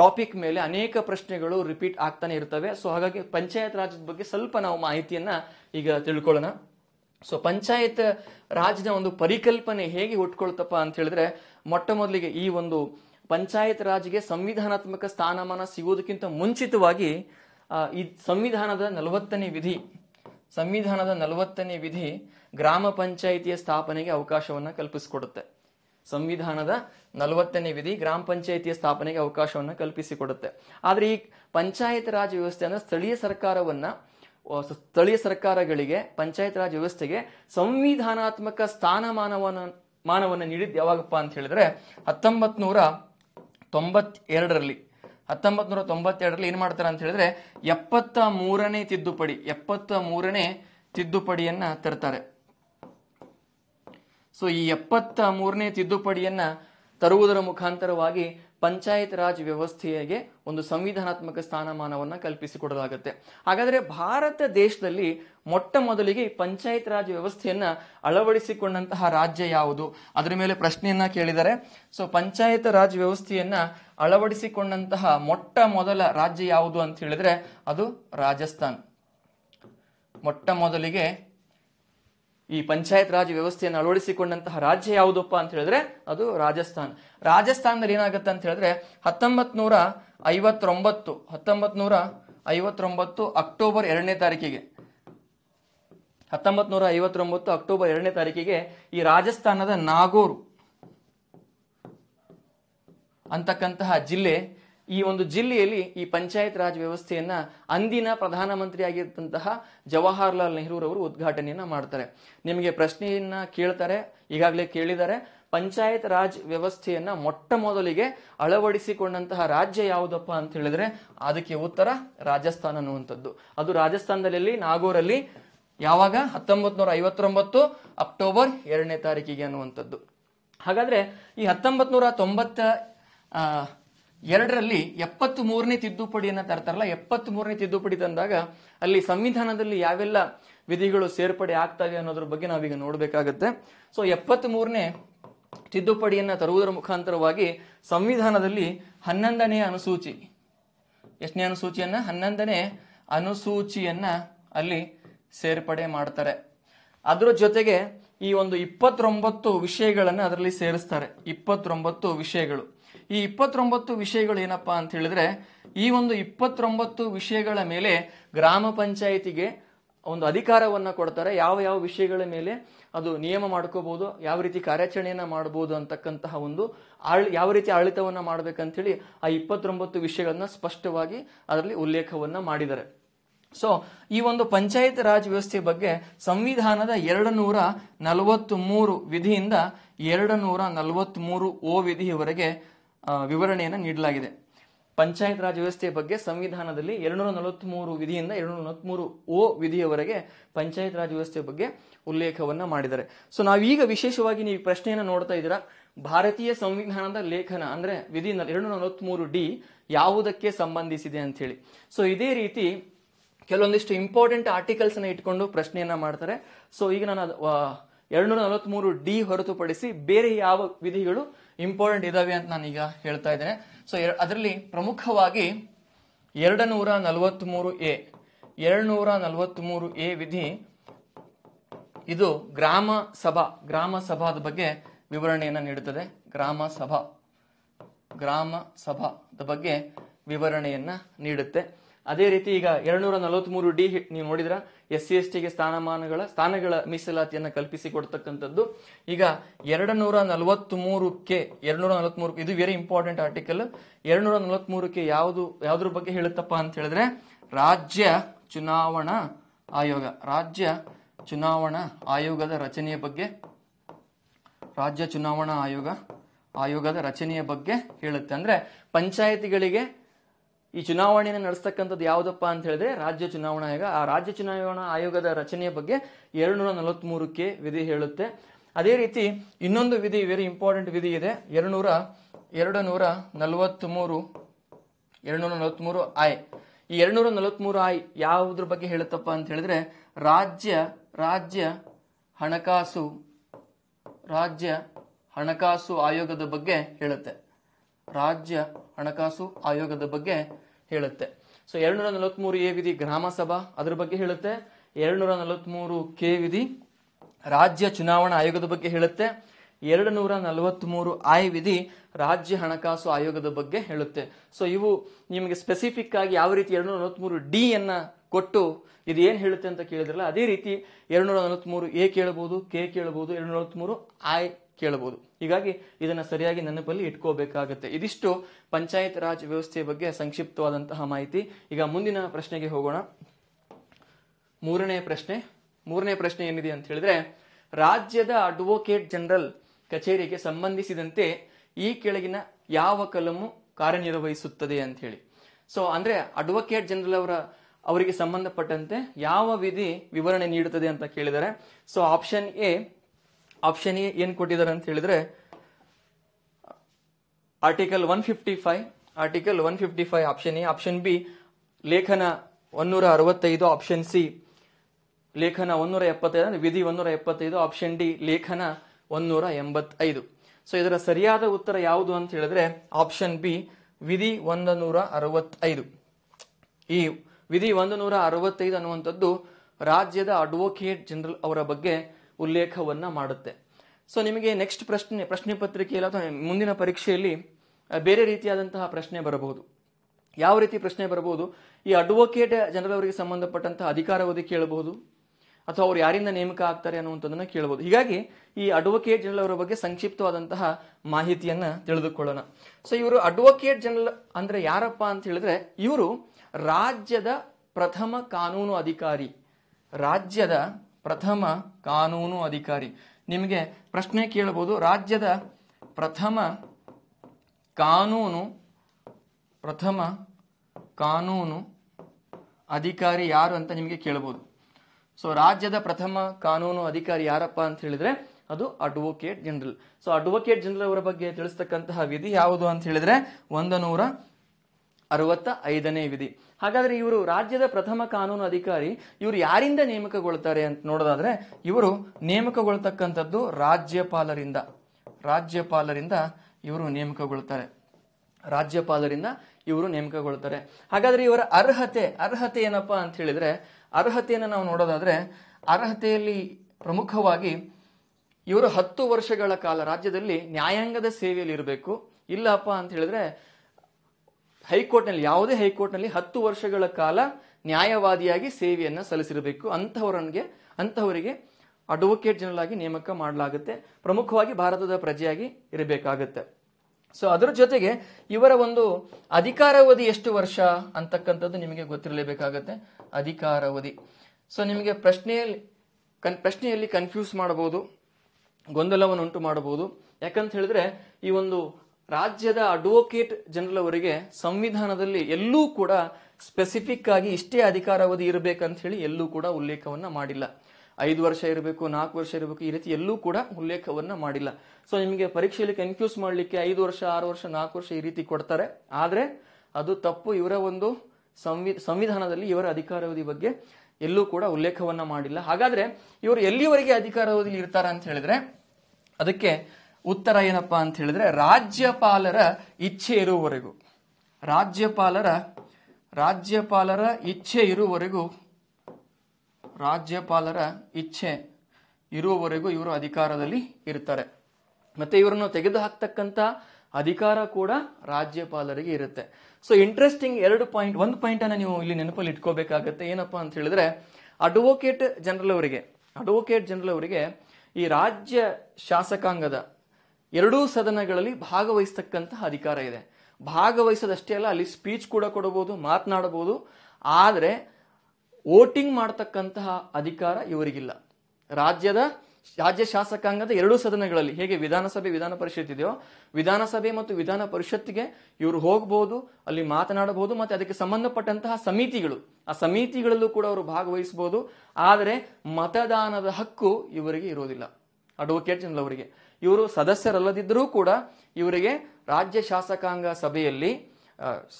ಟಾಪಿಕ್ ಮೇಲೆ ಅನೇಕ ಪ್ರಶ್ನೆಗಳು ರಿಪೀಟ್ ಆಗ್ತಾನೆ ಇರ್ತವೆ ಸೊ ಹಾಗಾಗಿ ಪಂಚಾಯತ್ ರಾಜ್ ಬಗ್ಗೆ ಸ್ವಲ್ಪ ನಾವು ಮಾಹಿತಿಯನ್ನ ಈಗ ತಿಳ್ಕೊಳ್ಳೋಣ ಸೊ ಪಂಚಾಯತ್ ರಾಜ್ನ ಒಂದು ಪರಿಕಲ್ಪನೆ ಹೇಗೆ ಹುಟ್ಕೊಳ್ತಪ್ಪ ಅಂತ ಹೇಳಿದ್ರೆ ಮೊಟ್ಟ ಮೊದಲಿಗೆ ಈ ಒಂದು ಪಂಚಾಯತ್ ರಾಜ್ಗೆ ಸಂವಿಧಾನಾತ್ಮಕ ಸ್ಥಾನಮಾನ ಸಿಗುವುದಕ್ಕಿಂತ ಮುಂಚಿತವಾಗಿ ಈ ಸಂವಿಧಾನದ ನಲವತ್ತನೇ ವಿಧಿ ಸಂವಿಧಾನದ ನಲವತ್ತನೇ ವಿಧಿ ಗ್ರಾಮ ಪಂಚಾಯಿತಿಯ ಸ್ಥಾಪನೆಗೆ ಅವಕಾಶವನ್ನು ಕಲ್ಪಿಸಿಕೊಡುತ್ತೆ ಸಂವಿಧಾನದ ನಲವತ್ತನೇ ವಿಧಿ ಗ್ರಾಮ ಪಂಚಾಯಿತಿಯ ಸ್ಥಾಪನೆಗೆ ಅವಕಾಶವನ್ನು ಕಲ್ಪಿಸಿಕೊಡುತ್ತೆ ಆದರೆ ಈ ಪಂಚಾಯತ್ ರಾಜ್ ವ್ಯವಸ್ಥೆ ಅಂದ್ರೆ ಸ್ಥಳೀಯ ಸರ್ಕಾರವನ್ನ ಸ್ಥಳೀಯ ಸರ್ಕಾರಗಳಿಗೆ ಪಂಚಾಯತ್ ರಾಜ್ ವ್ಯವಸ್ಥೆಗೆ ಸಂವಿಧಾನಾತ್ಮಕ ಸ್ಥಾನಮಾನವನ್ನು ಮಾನವನ್ನ ನೀಡಿದ್ದು ಯಾವಾಗಪ್ಪ ಅಂತ ಹೇಳಿದ್ರೆ ಹತ್ತೊಂಬತ್ ನೂರ ತೊಂಬತ್ತೆರಡರಲ್ಲಿ ಹತ್ತೊಂಬತ್ತು ನೂರ ತೊಂಬತ್ತೆರಡರಲ್ಲಿ ಏನು ಮಾಡ್ತಾರೆ ಅಂತ ಹೇಳಿದ್ರೆ ಎಪ್ಪತ್ತ ಮೂರನೇ ತಿದ್ದುಪಡಿ ಎಪ್ಪತ್ತ ಮೂರನೇ ತಿದ್ದುಪಡಿಯನ್ನು ತರ್ತಾರೆ ಸೊ ಈ ಎಪ್ಪತ್ತ ಮೂರನೇ ತಿದ್ದುಪಡಿಯನ್ನು ತರುವುದರ ಮುಖಾಂತರವಾಗಿ ಪಂಚಾಯತ್ ರಾಜ್ ವ್ಯವಸ್ಥೆಗೆ ಒಂದು ಸಂವಿಧಾನಾತ್ಮಕ ಸ್ಥಾನಮಾನವನ್ನು ಕಲ್ಪಿಸಿಕೊಡಲಾಗುತ್ತೆ ಹಾಗಾದರೆ ಭಾರತ ದೇಶದಲ್ಲಿ ಮೊಟ್ಟ ಮೊದಲಿಗೆ ಪಂಚಾಯತ್ ರಾಜ್ ವ್ಯವಸ್ಥೆಯನ್ನು ಅಳವಡಿಸಿಕೊಂಡಂತಹ ರಾಜ್ಯ ಯಾವುದು ಅದರ ಮೇಲೆ ಪ್ರಶ್ನೆಯನ್ನ ಕೇಳಿದರೆ ಸೊ ಪಂಚಾಯತ್ ರಾಜ್ ವ್ಯವಸ್ಥೆಯನ್ನ ಅಳವಡಿಸಿಕೊಂಡಂತಹ ಮೊಟ್ಟ ಮೊದಲ ರಾಜ್ಯ ಯಾವುದು ಅಂತ ಹೇಳಿದ್ರೆ ಅದು ರಾಜಸ್ಥಾನ್ ಮೊಟ್ಟ ಮೊದಲಿಗೆ ಈ ಪಂಚಾಯತ್ ರಾಜ್ ವ್ಯವಸ್ಥೆಯನ್ನು ಅಳವಡಿಸಿಕೊಂಡಂತಹ ರಾಜ್ಯ ಯಾವುದಪ್ಪ ಅಂತ ಹೇಳಿದ್ರೆ ಅದು ರಾಜಸ್ಥಾನ್ ರಾಜಸ್ಥಾನದಲ್ಲಿ ಏನಾಗುತ್ತೆ ಅಂತ ಹೇಳಿದ್ರೆ ಹತ್ತೊಂಬತ್ ನೂರ ಐವತ್ತೊಂಬತ್ತು ಹತ್ತೊಂಬತ್ ನೂರ ಐವತ್ತೊಂಬತ್ತು ಅಕ್ಟೋಬರ್ ಎರಡನೇ ತಾರೀಕಿಗೆ ಹತ್ತೊಂಬತ್ ನೂರ ಐವತ್ತೊಂಬತ್ತು ಅಕ್ಟೋಬರ್ ಎರಡನೇ ತಾರೀಕಿಗೆ ಈ ರಾಜಸ್ಥಾನದ ನಾಗೋರು ಅಂತಕ್ಕಂತಹ ಜಿಲ್ಲೆ ಈ ಒಂದು ಜಿಲ್ಲೆಯಲ್ಲಿ ಈ ಪಂಚಾಯತ್ ರಾಜ್ ವ್ಯವಸ್ಥೆಯನ್ನ ಅಂದಿನ ಲಾಲ್ ನೆಹರು ನೆಹರೂರವರು ಉದ್ಘಾಟನೆಯನ್ನ ಮಾಡ್ತಾರೆ ನಿಮಗೆ ಪ್ರಶ್ನೆಯನ್ನ ಕೇಳ್ತಾರೆ ಈಗಾಗಲೇ ಕೇಳಿದ್ದಾರೆ ಪಂಚಾಯತ್ ರಾಜ್ ವ್ಯವಸ್ಥೆಯನ್ನ ಮೊಟ್ಟ ಮೊದಲಿಗೆ ಅಳವಡಿಸಿಕೊಂಡಂತಹ ರಾಜ್ಯ ಯಾವುದಪ್ಪ ಅಂತ ಹೇಳಿದ್ರೆ ಅದಕ್ಕೆ ಉತ್ತರ ರಾಜಸ್ಥಾನ ಅನ್ನುವಂಥದ್ದು ಅದು ರಾಜಸ್ಥಾನದಲ್ಲಿ ನಾಗೋರಲ್ಲಿ ಯಾವಾಗ ಹತ್ತೊಂಬತ್ ನೂರ ಐವತ್ತೊಂಬತ್ತು ಅಕ್ಟೋಬರ್ ಎರಡನೇ ತಾರೀಕಿಗೆ ಅನ್ನುವಂಥದ್ದು ಹಾಗಾದ್ರೆ ಈ ಹತ್ತೊಂಬತ್ ನೂರ ತೊಂಬತ್ತ ಎರಡರಲ್ಲಿ ಎಪ್ಪತ್ತ್ ಮೂರನೇ ತಿದ್ದುಪಡಿಯನ್ನು ತರ್ತಾರಲ್ಲ ಎಪ್ಪತ್ತ್ ಮೂರನೇ ತಿದ್ದುಪಡಿ ತಂದಾಗ ಅಲ್ಲಿ ಸಂವಿಧಾನದಲ್ಲಿ ಯಾವೆಲ್ಲ ವಿಧಿಗಳು ಸೇರ್ಪಡೆ ಆಗ್ತವೆ ಅನ್ನೋದ್ರ ಬಗ್ಗೆ ನಾವೀಗ ನೋಡಬೇಕಾಗತ್ತೆ ಸೊ ಎಪ್ಪತ್ತ್ ಮೂರನೇ ತಿದ್ದುಪಡಿಯನ್ನು ತರುವುದರ ಮುಖಾಂತರವಾಗಿ ಸಂವಿಧಾನದಲ್ಲಿ ಹನ್ನೊಂದನೇ ಅನುಸೂಚಿ ಎಷ್ಟನೇ ಅನುಸೂಚಿಯನ್ನ ಹನ್ನೊಂದನೇ ಅನುಸೂಚಿಯನ್ನ ಅಲ್ಲಿ ಸೇರ್ಪಡೆ ಮಾಡ್ತಾರೆ ಅದರ ಜೊತೆಗೆ ಈ ಒಂದು ಇಪ್ಪತ್ತೊಂಬತ್ತು ವಿಷಯಗಳನ್ನು ಅದರಲ್ಲಿ ಸೇರಿಸ್ತಾರೆ ಇಪ್ಪತ್ತೊಂಬತ್ತು ವಿಷಯಗಳು ಈ ಇಪ್ಪತ್ತೊಂಬತ್ತು ವಿಷಯಗಳು ಏನಪ್ಪಾ ಅಂತ ಹೇಳಿದ್ರೆ ಈ ಒಂದು ಇಪ್ಪತ್ತೊಂಬತ್ತು ವಿಷಯಗಳ ಮೇಲೆ ಗ್ರಾಮ ಪಂಚಾಯಿತಿಗೆ ಒಂದು ಅಧಿಕಾರವನ್ನು ಕೊಡ್ತಾರೆ ಯಾವ ಯಾವ ವಿಷಯಗಳ ಮೇಲೆ ಅದು ನಿಯಮ ಮಾಡ್ಕೋಬಹುದು ಯಾವ ರೀತಿ ಕಾರ್ಯಾಚರಣೆಯನ್ನು ಮಾಡಬಹುದು ಅಂತಕ್ಕಂತಹ ಒಂದು ಆಳ್ ಯಾವ ರೀತಿ ಆಡಳಿತವನ್ನು ಹೇಳಿ ಆ ಇಪ್ಪತ್ತೊಂಬತ್ತು ವಿಷಯಗಳನ್ನ ಸ್ಪಷ್ಟವಾಗಿ ಅದರಲ್ಲಿ ಉಲ್ಲೇಖವನ್ನು ಮಾಡಿದ್ದಾರೆ ಸೊ ಈ ಒಂದು ಪಂಚಾಯತ್ ರಾಜ್ ವ್ಯವಸ್ಥೆ ಬಗ್ಗೆ ಸಂವಿಧಾನದ ಎರಡು ನೂರ ನಲವತ್ತ್ ಮೂರು ವಿಧಿಯಿಂದ ಎರಡು ನೂರ ನಲವತ್ತ್ ಮೂರು ಓ ವಿಧಿಯವರೆಗೆ ವಿವರಣೆಯನ್ನು ನೀಡಲಾಗಿದೆ ಪಂಚಾಯತ್ ರಾಜ್ ವ್ಯವಸ್ಥೆಯ ಬಗ್ಗೆ ಸಂವಿಧಾನದಲ್ಲಿ ಎರಡುನೂರ ನಲವತ್ತ್ಮೂರು ವಿಧಿಯಿಂದ ಎರಡುನೂರ ನಲವತ್ತ್ಮೂರು ಓ ವಿಧಿಯವರೆಗೆ ಪಂಚಾಯತ್ ರಾಜ್ ವ್ಯವಸ್ಥೆಯ ಬಗ್ಗೆ ಉಲ್ಲೇಖವನ್ನು ಮಾಡಿದ್ದಾರೆ ಸೊ ನಾವೀಗ ವಿಶೇಷವಾಗಿ ನೀವು ಪ್ರಶ್ನೆಯನ್ನು ನೋಡ್ತಾ ಇದ್ದೀರಾ ಭಾರತೀಯ ಸಂವಿಧಾನದ ಲೇಖನ ಅಂದರೆ ವಿಧಿ ಎರಡುನೂರ ನಲವತ್ತ್ಮೂರು ಡಿ ಯಾವುದಕ್ಕೆ ಸಂಬಂಧಿಸಿದೆ ಅಂತ ಹೇಳಿ ಸೊ ಇದೇ ರೀತಿ ಕೆಲವೊಂದಿಷ್ಟು ಇಂಪಾರ್ಟೆಂಟ್ ಆರ್ಟಿಕಲ್ಸನ್ನು ಇಟ್ಕೊಂಡು ಪ್ರಶ್ನೆಯನ್ನು ಮಾಡ್ತಾರೆ ಸೊ ಈಗ ನಾನು ಎರಡುನೂರ ನಲವತ್ತ್ಮೂರು ಡಿ ಹೊರತುಪಡಿಸಿ ಬೇರೆ ಯಾವ ವಿಧಿಗಳು ಇಂಪಾರ್ಟೆಂಟ್ ಇದಾವೆ ಅಂತ ನಾನೀಗ ಹೇಳ್ತಾ ಇದ್ದೇನೆ ಸೊ ಅದರಲ್ಲಿ ಪ್ರಮುಖವಾಗಿ ಎರಡು ನೂರ ನಲವತ್ತ್ಮೂರು ಎ ಎರಡು ನೂರ ನಲವತ್ತ್ಮೂರು ಎ ವಿಧಿ ಇದು ಗ್ರಾಮ ಸಭಾ ಗ್ರಾಮ ಸಭಾದ ಬಗ್ಗೆ ವಿವರಣೆಯನ್ನು ನೀಡುತ್ತದೆ ಗ್ರಾಮ ಸಭಾ ಗ್ರಾಮ ಸಭಾದ ಬಗ್ಗೆ ವಿವರಣೆಯನ್ನು ನೀಡುತ್ತೆ ಅದೇ ರೀತಿ ಈಗ ಎರಡ್ನೂರ ನಲವತ್ಮೂರು ಡಿ ನೀವು ನೋಡಿದ್ರ ಎಸ್ ಸಿ ಎಸ್ ಟಿಗೆ ಸ್ಥಾನಮಾನಗಳ ಸ್ಥಾನಗಳ ಮೀಸಲಾತಿಯನ್ನು ಕಲ್ಪಿಸಿ ಕೊಡ್ತಕ್ಕಂಥದ್ದು ಈಗ ಎರಡು ನೂರ ಕೆ ಎರಡ್ನೂರ ನಲವತ್ಮೂರು ಇದು ವೆರಿ ಇಂಪಾರ್ಟೆಂಟ್ ಆರ್ಟಿಕಲ್ ಎರಡ್ನೂರ ನೂರ ಕೆ ಯಾವುದು ಯಾವ್ದ್ರ ಬಗ್ಗೆ ಹೇಳುತ್ತಪ್ಪ ಅಂತ ಹೇಳಿದ್ರೆ ರಾಜ್ಯ ಚುನಾವಣಾ ಆಯೋಗ ರಾಜ್ಯ ಚುನಾವಣಾ ಆಯೋಗದ ರಚನೆಯ ಬಗ್ಗೆ ರಾಜ್ಯ ಚುನಾವಣಾ ಆಯೋಗ ಆಯೋಗದ ರಚನೆಯ ಬಗ್ಗೆ ಹೇಳುತ್ತೆ ಅಂದ್ರೆ ಪಂಚಾಯತಿಗಳಿಗೆ ಈ ಚುನಾವಣೆಯನ್ನು ನಡೆಸ್ತಕ್ಕಂಥದ್ದು ಯಾವುದಪ್ಪ ಅಂತ ಹೇಳಿದ್ರೆ ರಾಜ್ಯ ಚುನಾವಣಾ ಆಯೋಗ ಆ ರಾಜ್ಯ ಚುನಾವಣಾ ಆಯೋಗದ ರಚನೆಯ ಬಗ್ಗೆ ಎರಡುನೂರ ನೂರ ನಲವತ್ಮೂರಕ್ಕೆ ವಿಧಿ ಹೇಳುತ್ತೆ ಅದೇ ರೀತಿ ಇನ್ನೊಂದು ವಿಧಿ ವೆರಿ ಇಂಪಾರ್ಟೆಂಟ್ ವಿಧಿ ಇದೆ ಎರಡು ನೂರ ಎರಡು ನೂರ ನಲವತ್ತ್ಮೂರು ಎರಡುನೂರ ನಲವತ್ತ್ಮೂರು ಐ ಈ ಎರಡುನೂರ ನೂರ ನಲವತ್ತ್ಮೂರು ಐ ಯಾವುದ್ರ ಬಗ್ಗೆ ಹೇಳುತ್ತಪ್ಪ ಅಂತ ಹೇಳಿದ್ರೆ ರಾಜ್ಯ ರಾಜ್ಯ ಹಣಕಾಸು ರಾಜ್ಯ ಹಣಕಾಸು ಆಯೋಗದ ಬಗ್ಗೆ ಹೇಳುತ್ತೆ ರಾಜ್ಯ ಹಣಕಾಸು ಆಯೋಗದ ಬಗ್ಗೆ ಹೇಳುತ್ತೆ ಸೊ ಎರಡ್ನೂರ ನಲವತ್ಮೂರು ಎ ವಿಧಿ ಗ್ರಾಮ ಸಭಾ ಅದರ ಬಗ್ಗೆ ಹೇಳುತ್ತೆ ಎರಡ್ನೂರ ನಲವತ್ಮೂರು ಕೆ ವಿಧಿ ರಾಜ್ಯ ಚುನಾವಣಾ ಆಯೋಗದ ಬಗ್ಗೆ ಹೇಳುತ್ತೆ ಎರಡು ನೂರ ನಲವತ್ಮೂರು ಆಯ್ ವಿಧಿ ರಾಜ್ಯ ಹಣಕಾಸು ಆಯೋಗದ ಬಗ್ಗೆ ಹೇಳುತ್ತೆ ಸೊ ಇವು ನಿಮಗೆ ಸ್ಪೆಸಿಫಿಕ್ ಆಗಿ ಯಾವ ರೀತಿ ಎರಡು ನೂರ ನಲವತ್ಮೂರು ಡಿ ಅನ್ನ ಕೊಟ್ಟು ಇದು ಏನು ಹೇಳುತ್ತೆ ಅಂತ ಕೇಳಿದ್ರಲ್ಲ ಅದೇ ರೀತಿ ಎರಡು ನೂರ ನಲವತ್ಮೂರು ಎ ಕೇಳಬಹುದು ಕೆ ಕೇಳಬಹುದು ಎರಡು ನೂರ ನಲವತ್ಮೂರು ಐ ಕೇಳಬಹುದು ಹೀಗಾಗಿ ಇದನ್ನು ಸರಿಯಾಗಿ ನೆನಪಲ್ಲಿ ಇಟ್ಕೋಬೇಕಾಗುತ್ತೆ ಇದಿಷ್ಟು ಪಂಚಾಯತ್ ರಾಜ್ ವ್ಯವಸ್ಥೆಯ ಬಗ್ಗೆ ಸಂಕ್ಷಿಪ್ತವಾದಂತಹ ಮಾಹಿತಿ ಈಗ ಮುಂದಿನ ಪ್ರಶ್ನೆಗೆ ಹೋಗೋಣ ಮೂರನೇ ಪ್ರಶ್ನೆ ಮೂರನೇ ಪ್ರಶ್ನೆ ಏನಿದೆ ಅಂತ ಹೇಳಿದ್ರೆ ರಾಜ್ಯದ ಅಡ್ವೊಕೇಟ್ ಜನರಲ್ ಕಚೇರಿಗೆ ಸಂಬಂಧಿಸಿದಂತೆ ಈ ಕೆಳಗಿನ ಯಾವ ಕಲಮು ಕಾರ್ಯನಿರ್ವಹಿಸುತ್ತದೆ ಅಂತ ಹೇಳಿ ಸೊ ಅಂದ್ರೆ ಅಡ್ವೊಕೇಟ್ ಜನರಲ್ ಅವರ ಅವರಿಗೆ ಸಂಬಂಧಪಟ್ಟಂತೆ ಯಾವ ವಿಧಿ ವಿವರಣೆ ನೀಡುತ್ತದೆ ಅಂತ ಕೇಳಿದರೆ so option A option A ಏನ್ ಕೊಟ್ಟಿದ್ದಾರೆ ಅಂತ ಹೇಳಿದ್ರೆ article one fifty five article one fifty five option A option B ಲೇಖನ ಒನ್ನೂರ ಅರವತ್ತೈದು ಆಪ್ಷನ್ ಸಿ ಲೇಖನ ಒನ್ನೂರ ಎಪ್ಪತ್ತೈದು ಅಂದರೆ ವಿಧಿ ಒನ್ನೂರ ಎಪ್ಪತ್ತೈದು ಆಪ್ಷನ್ ಡಿ ಲೇಖನ ಒನ್ನೂರ ಎಂಬತ್ತೈದು ಸೊ ಇದರ ಸರಿಯಾದ ಉತ್ತರ ಯಾವುದು ಅಂತ ಹೇಳಿದ್ರೆ ಆಪ್ಷನ್ ಬಿ ವಿಧಿ ಒಂದು ನೂರ ಅರವತ್ತೈದು ಈ ವಿಧಿ ಒಂದು ನೂರ ಅರವತ್ತೈದು ಅನ್ನುವಂಥದ್ದು ರಾಜ್ಯದ ಅಡ್ವೊಕೇಟ್ ಜನರಲ್ ಅವರ ಬಗ್ಗೆ ಉಲ್ಲೇಖವನ್ನು ಮಾಡುತ್ತೆ ಸೊ ನಿಮಗೆ ನೆಕ್ಸ್ಟ್ ಪ್ರಶ್ನೆ ಪ್ರಶ್ನೆ ಪತ್ರಿಕೆಯಲ್ಲಿ ಅಥವಾ ಮುಂದಿನ ಪರೀಕ್ಷೆಯಲ್ಲಿ ಬೇರೆ ರೀತಿಯಾದಂತಹ ಪ್ರಶ್ನೆ ಬರಬಹುದು ಯಾವ ರೀತಿ ಪ್ರಶ್ನೆ ಬರಬಹುದು ಈ ಅಡ್ವೊಕೇಟ್ ಜನರಲ್ ಅವರಿಗೆ ಸಂಬಂಧಪಟ್ಟಂತಹ ಅಧಿಕಾರವಧಿ ಕೇಳಬಹುದು ಅಥವಾ ಅವರು ಯಾರಿಂದ ನೇಮಕ ಆಗ್ತಾರೆ ಅನ್ನುವಂಥದ್ದನ್ನು ಕೇಳಬಹುದು ಹೀಗಾಗಿ ಈ ಅಡ್ವೊಕೇಟ್ ಜನರಲ್ ಅವರ ಬಗ್ಗೆ ಸಂಕ್ಷಿಪ್ತವಾದಂತಹ ಮಾಹಿತಿಯನ್ನು ತಿಳಿದುಕೊಳ್ಳೋಣ ಸೊ ಇವರು ಅಡ್ವೊಕೇಟ್ ಜನರಲ್ ಅಂದರೆ ಯಾರಪ್ಪ ಅಂತ ಹೇಳಿದ್ರೆ ಇವರು ರಾಜ್ಯದ ಪ್ರಥಮ ಕಾನೂನು ಅಧಿಕಾರಿ ರಾಜ್ಯದ ಪ್ರಥಮ ಕಾನೂನು ಅಧಿಕಾರಿ ನಿಮಗೆ ಪ್ರಶ್ನೆ ಕೇಳಬಹುದು ರಾಜ್ಯದ ಪ್ರಥಮ ಕಾನೂನು ಪ್ರಥಮ ಕಾನೂನು ಅಧಿಕಾರಿ ಯಾರು ಅಂತ ನಿಮಗೆ ಕೇಳಬಹುದು ಸೊ ರಾಜ್ಯದ ಪ್ರಥಮ ಕಾನೂನು ಅಧಿಕಾರಿ ಯಾರಪ್ಪ ಅಂತ ಹೇಳಿದ್ರೆ ಅದು advocate general so advocate general ಅವರ ಬಗ್ಗೆ ತಿಳಿಸ್ತಕ್ಕಂತಹ ವಿಧಿ ಯಾವುದು ಅಂತ ಹೇಳಿದ್ರೆ ಒಂದು ನೂರ ಅರವತ್ತ ಐದನೇ ವಿಧಿ ಹಾಗಾದರೆ ಇವರು ರಾಜ್ಯದ ಪ್ರಥಮ ಕಾನೂನು ಅಧಿಕಾರಿ ಇವರು ಯಾರಿಂದ ನೇಮಕಗೊಳ್ತಾರೆ ಅಂತ ನೋಡೋದಾದ್ರೆ ಇವರು ನೇಮಕಗೊಳ್ತಕ್ಕಂಥದ್ದು ರಾಜ್ಯಪಾಲರಿಂದ ರಾಜ್ಯಪಾಲರಿಂದ ಇವರು ನೇಮಕಗೊಳ್ತಾರೆ ರಾಜ್ಯಪಾಲರಿಂದ ಇವರು ನೇಮಕಗೊಳ್ತಾರೆ ಹಾಗಾದರೆ ಇವರ ಅರ್ಹತೆ ಅರ್ಹತೆ ಏನಪ್ಪಾ ಅಂತ ಹೇಳಿದ್ರೆ ಅರ್ಹತೆಯನ್ನು ನಾವು ನೋಡೋದಾದ್ರೆ ಅರ್ಹತೆಯಲ್ಲಿ ಪ್ರಮುಖವಾಗಿ ಇವರು ಹತ್ತು ವರ್ಷಗಳ ಕಾಲ ರಾಜ್ಯದಲ್ಲಿ ನ್ಯಾಯಾಂಗದ ಸೇವೆಯಲ್ಲಿ ಇರಬೇಕು ಇಲ್ಲಪ್ಪ ಅಂತ ಹೇಳಿದ್ರೆ ಹೈಕೋರ್ಟ್ನಲ್ಲಿ ಯಾವುದೇ ನಲ್ಲಿ ಹತ್ತು ವರ್ಷಗಳ ಕಾಲ ನ್ಯಾಯವಾದಿಯಾಗಿ ಸೇವೆಯನ್ನು ಸಲ್ಲಿಸಿರಬೇಕು ಅಂತಹವರನ್ಗೆ ಅಂತಹವರಿಗೆ ಅಡ್ವೊಕೇಟ್ ಜನರಲ್ ಆಗಿ ನೇಮಕ ಮಾಡಲಾಗುತ್ತೆ ಪ್ರಮುಖವಾಗಿ ಭಾರತದ ಪ್ರಜೆಯಾಗಿ ಇರಬೇಕಾಗುತ್ತೆ ಸೊ ಅದರ ಜೊತೆಗೆ ಇವರ ಒಂದು ಅಧಿಕಾರಾವಧಿ ಎಷ್ಟು ವರ್ಷ ಅಂತಕ್ಕಂಥದ್ದು ನಿಮಗೆ ಗೊತ್ತಿರಲೇಬೇಕಾಗತ್ತೆ ಅಧಿಕಾರಾವಧಿ ಸೊ ನಿಮಗೆ ಪ್ರಶ್ನೆಯಲ್ಲಿ ಕನ್ ಪ್ರಶ್ನೆಯಲ್ಲಿ ಕನ್ಫ್ಯೂಸ್ ಮಾಡಬಹುದು ಗೊಂದಲವನ್ನು ಉಂಟು ಮಾಡಬಹುದು ಯಾಕಂತ ಹೇಳಿದ್ರೆ ಈ ಒಂದು ರಾಜ್ಯದ ಅಡ್ವೊಕೇಟ್ ಜನರಲ್ ಅವರಿಗೆ ಸಂವಿಧಾನದಲ್ಲಿ ಎಲ್ಲೂ ಕೂಡ ಸ್ಪೆಸಿಫಿಕ್ ಆಗಿ ಇಷ್ಟೇ ಅಧಿಕಾರಾವಧಿ ಇರಬೇಕಂತ ಹೇಳಿ ಎಲ್ಲೂ ಕೂಡ ಉಲ್ಲೇಖವನ್ನ ಮಾಡಿಲ್ಲ ಐದು ವರ್ಷ ಇರಬೇಕು ನಾಲ್ಕು ವರ್ಷ ಇರಬೇಕು ಈ ರೀತಿ ಎಲ್ಲೂ ಕೂಡ ಉಲ್ಲೇಖವನ್ನ ಮಾಡಿಲ್ಲ ಸೊ ನಿಮಗೆ ಪರೀಕ್ಷೆಯಲ್ಲಿ ಕನ್ಫ್ಯೂಸ್ ಮಾಡಲಿಕ್ಕೆ ಐದು ವರ್ಷ ಆರು ವರ್ಷ ನಾಲ್ಕು ವರ್ಷ ಈ ರೀತಿ ಕೊಡ್ತಾರೆ ಆದರೆ ಅದು ತಪ್ಪು ಇವರ ಒಂದು ಸಂವಿ ಸಂವಿಧಾನದಲ್ಲಿ ಇವರ ಅಧಿಕಾರಾವಧಿ ಬಗ್ಗೆ ಎಲ್ಲೂ ಕೂಡ ಉಲ್ಲೇಖವನ್ನ ಮಾಡಿಲ್ಲ ಹಾಗಾದ್ರೆ ಇವರು ಎಲ್ಲಿವರೆಗೆ ಅಧಿಕಾರಾವಧಿಲಿ ಇರ್ತಾರ ಅಂತ ಹೇಳಿದ್ರೆ ಅದಕ್ಕೆ ಉತ್ತರ ಏನಪ್ಪ ಅಂತ ಹೇಳಿದ್ರೆ ರಾಜ್ಯಪಾಲರ ಇಚ್ಛೆ ಇರುವವರೆಗೂ ರಾಜ್ಯಪಾಲರ ರಾಜ್ಯಪಾಲರ ಇಚ್ಛೆ ಇರುವವರೆಗೂ ರಾಜ್ಯಪಾಲರ ಇಚ್ಛೆ ಇರುವವರೆಗೂ ಇವರು ಅಧಿಕಾರದಲ್ಲಿ ಇರ್ತಾರೆ ಮತ್ತೆ ಇವರನ್ನು ತೆಗೆದು ಅಧಿಕಾರ ಕೂಡ ರಾಜ್ಯಪಾಲರಿಗೆ ಇರುತ್ತೆ ಸೊ ಇಂಟ್ರೆಸ್ಟಿಂಗ್ ಎರಡು ಪಾಯಿಂಟ್ ಒಂದು ಪಾಯಿಂಟನ್ನು ನೀವು ಇಲ್ಲಿ ನೆನಪಲ್ಲಿ ಇಟ್ಕೋಬೇಕಾಗತ್ತೆ ಏನಪ್ಪ ಅಂತ ಹೇಳಿದ್ರೆ ಅಡ್ವೊಕೇಟ್ ಜನರಲ್ ಅವರಿಗೆ ಅಡ್ವೊಕೇಟ್ ಜನರಲ್ ಅವರಿಗೆ ಈ ರಾಜ್ಯ ಶಾಸಕಾಂಗದ ಎರಡೂ ಸದನಗಳಲ್ಲಿ ಭಾಗವಹಿಸ್ತಕ್ಕಂತಹ ಅಧಿಕಾರ ಇದೆ ಭಾಗವಹಿಸದಷ್ಟೇ ಅಲ್ಲ ಅಲ್ಲಿ ಸ್ಪೀಚ್ ಕೂಡ ಕೊಡಬಹುದು ಮಾತನಾಡಬಹುದು ಆದರೆ ವೋಟಿಂಗ್ ಮಾಡತಕ್ಕಂತಹ ಅಧಿಕಾರ ಇವರಿಗಿಲ್ಲ ರಾಜ್ಯದ ರಾಜ್ಯ ಶಾಸಕಾಂಗದ ಎರಡೂ ಸದನಗಳಲ್ಲಿ ಹೇಗೆ ವಿಧಾನಸಭೆ ವಿಧಾನ ಪರಿಷತ್ ಇದೆಯೋ ವಿಧಾನಸಭೆ ಮತ್ತು ವಿಧಾನ ಪರಿಷತ್ಗೆ ಇವರು ಹೋಗಬಹುದು ಅಲ್ಲಿ ಮಾತನಾಡಬಹುದು ಮತ್ತೆ ಅದಕ್ಕೆ ಸಂಬಂಧಪಟ್ಟಂತಹ ಸಮಿತಿಗಳು ಆ ಸಮಿತಿಗಳಲ್ಲೂ ಕೂಡ ಅವರು ಭಾಗವಹಿಸಬಹುದು ಆದರೆ ಮತದಾನದ ಹಕ್ಕು ಇವರಿಗೆ ಇರೋದಿಲ್ಲ ಅಡ್ವೊಕೇಟ್ ಜನರಲ್ ಅವರಿಗೆ ಇವರು ಸದಸ್ಯರಲ್ಲದಿದ್ದರೂ ಕೂಡ ಇವರಿಗೆ ರಾಜ್ಯ ಶಾಸಕಾಂಗ ಸಭೆಯಲ್ಲಿ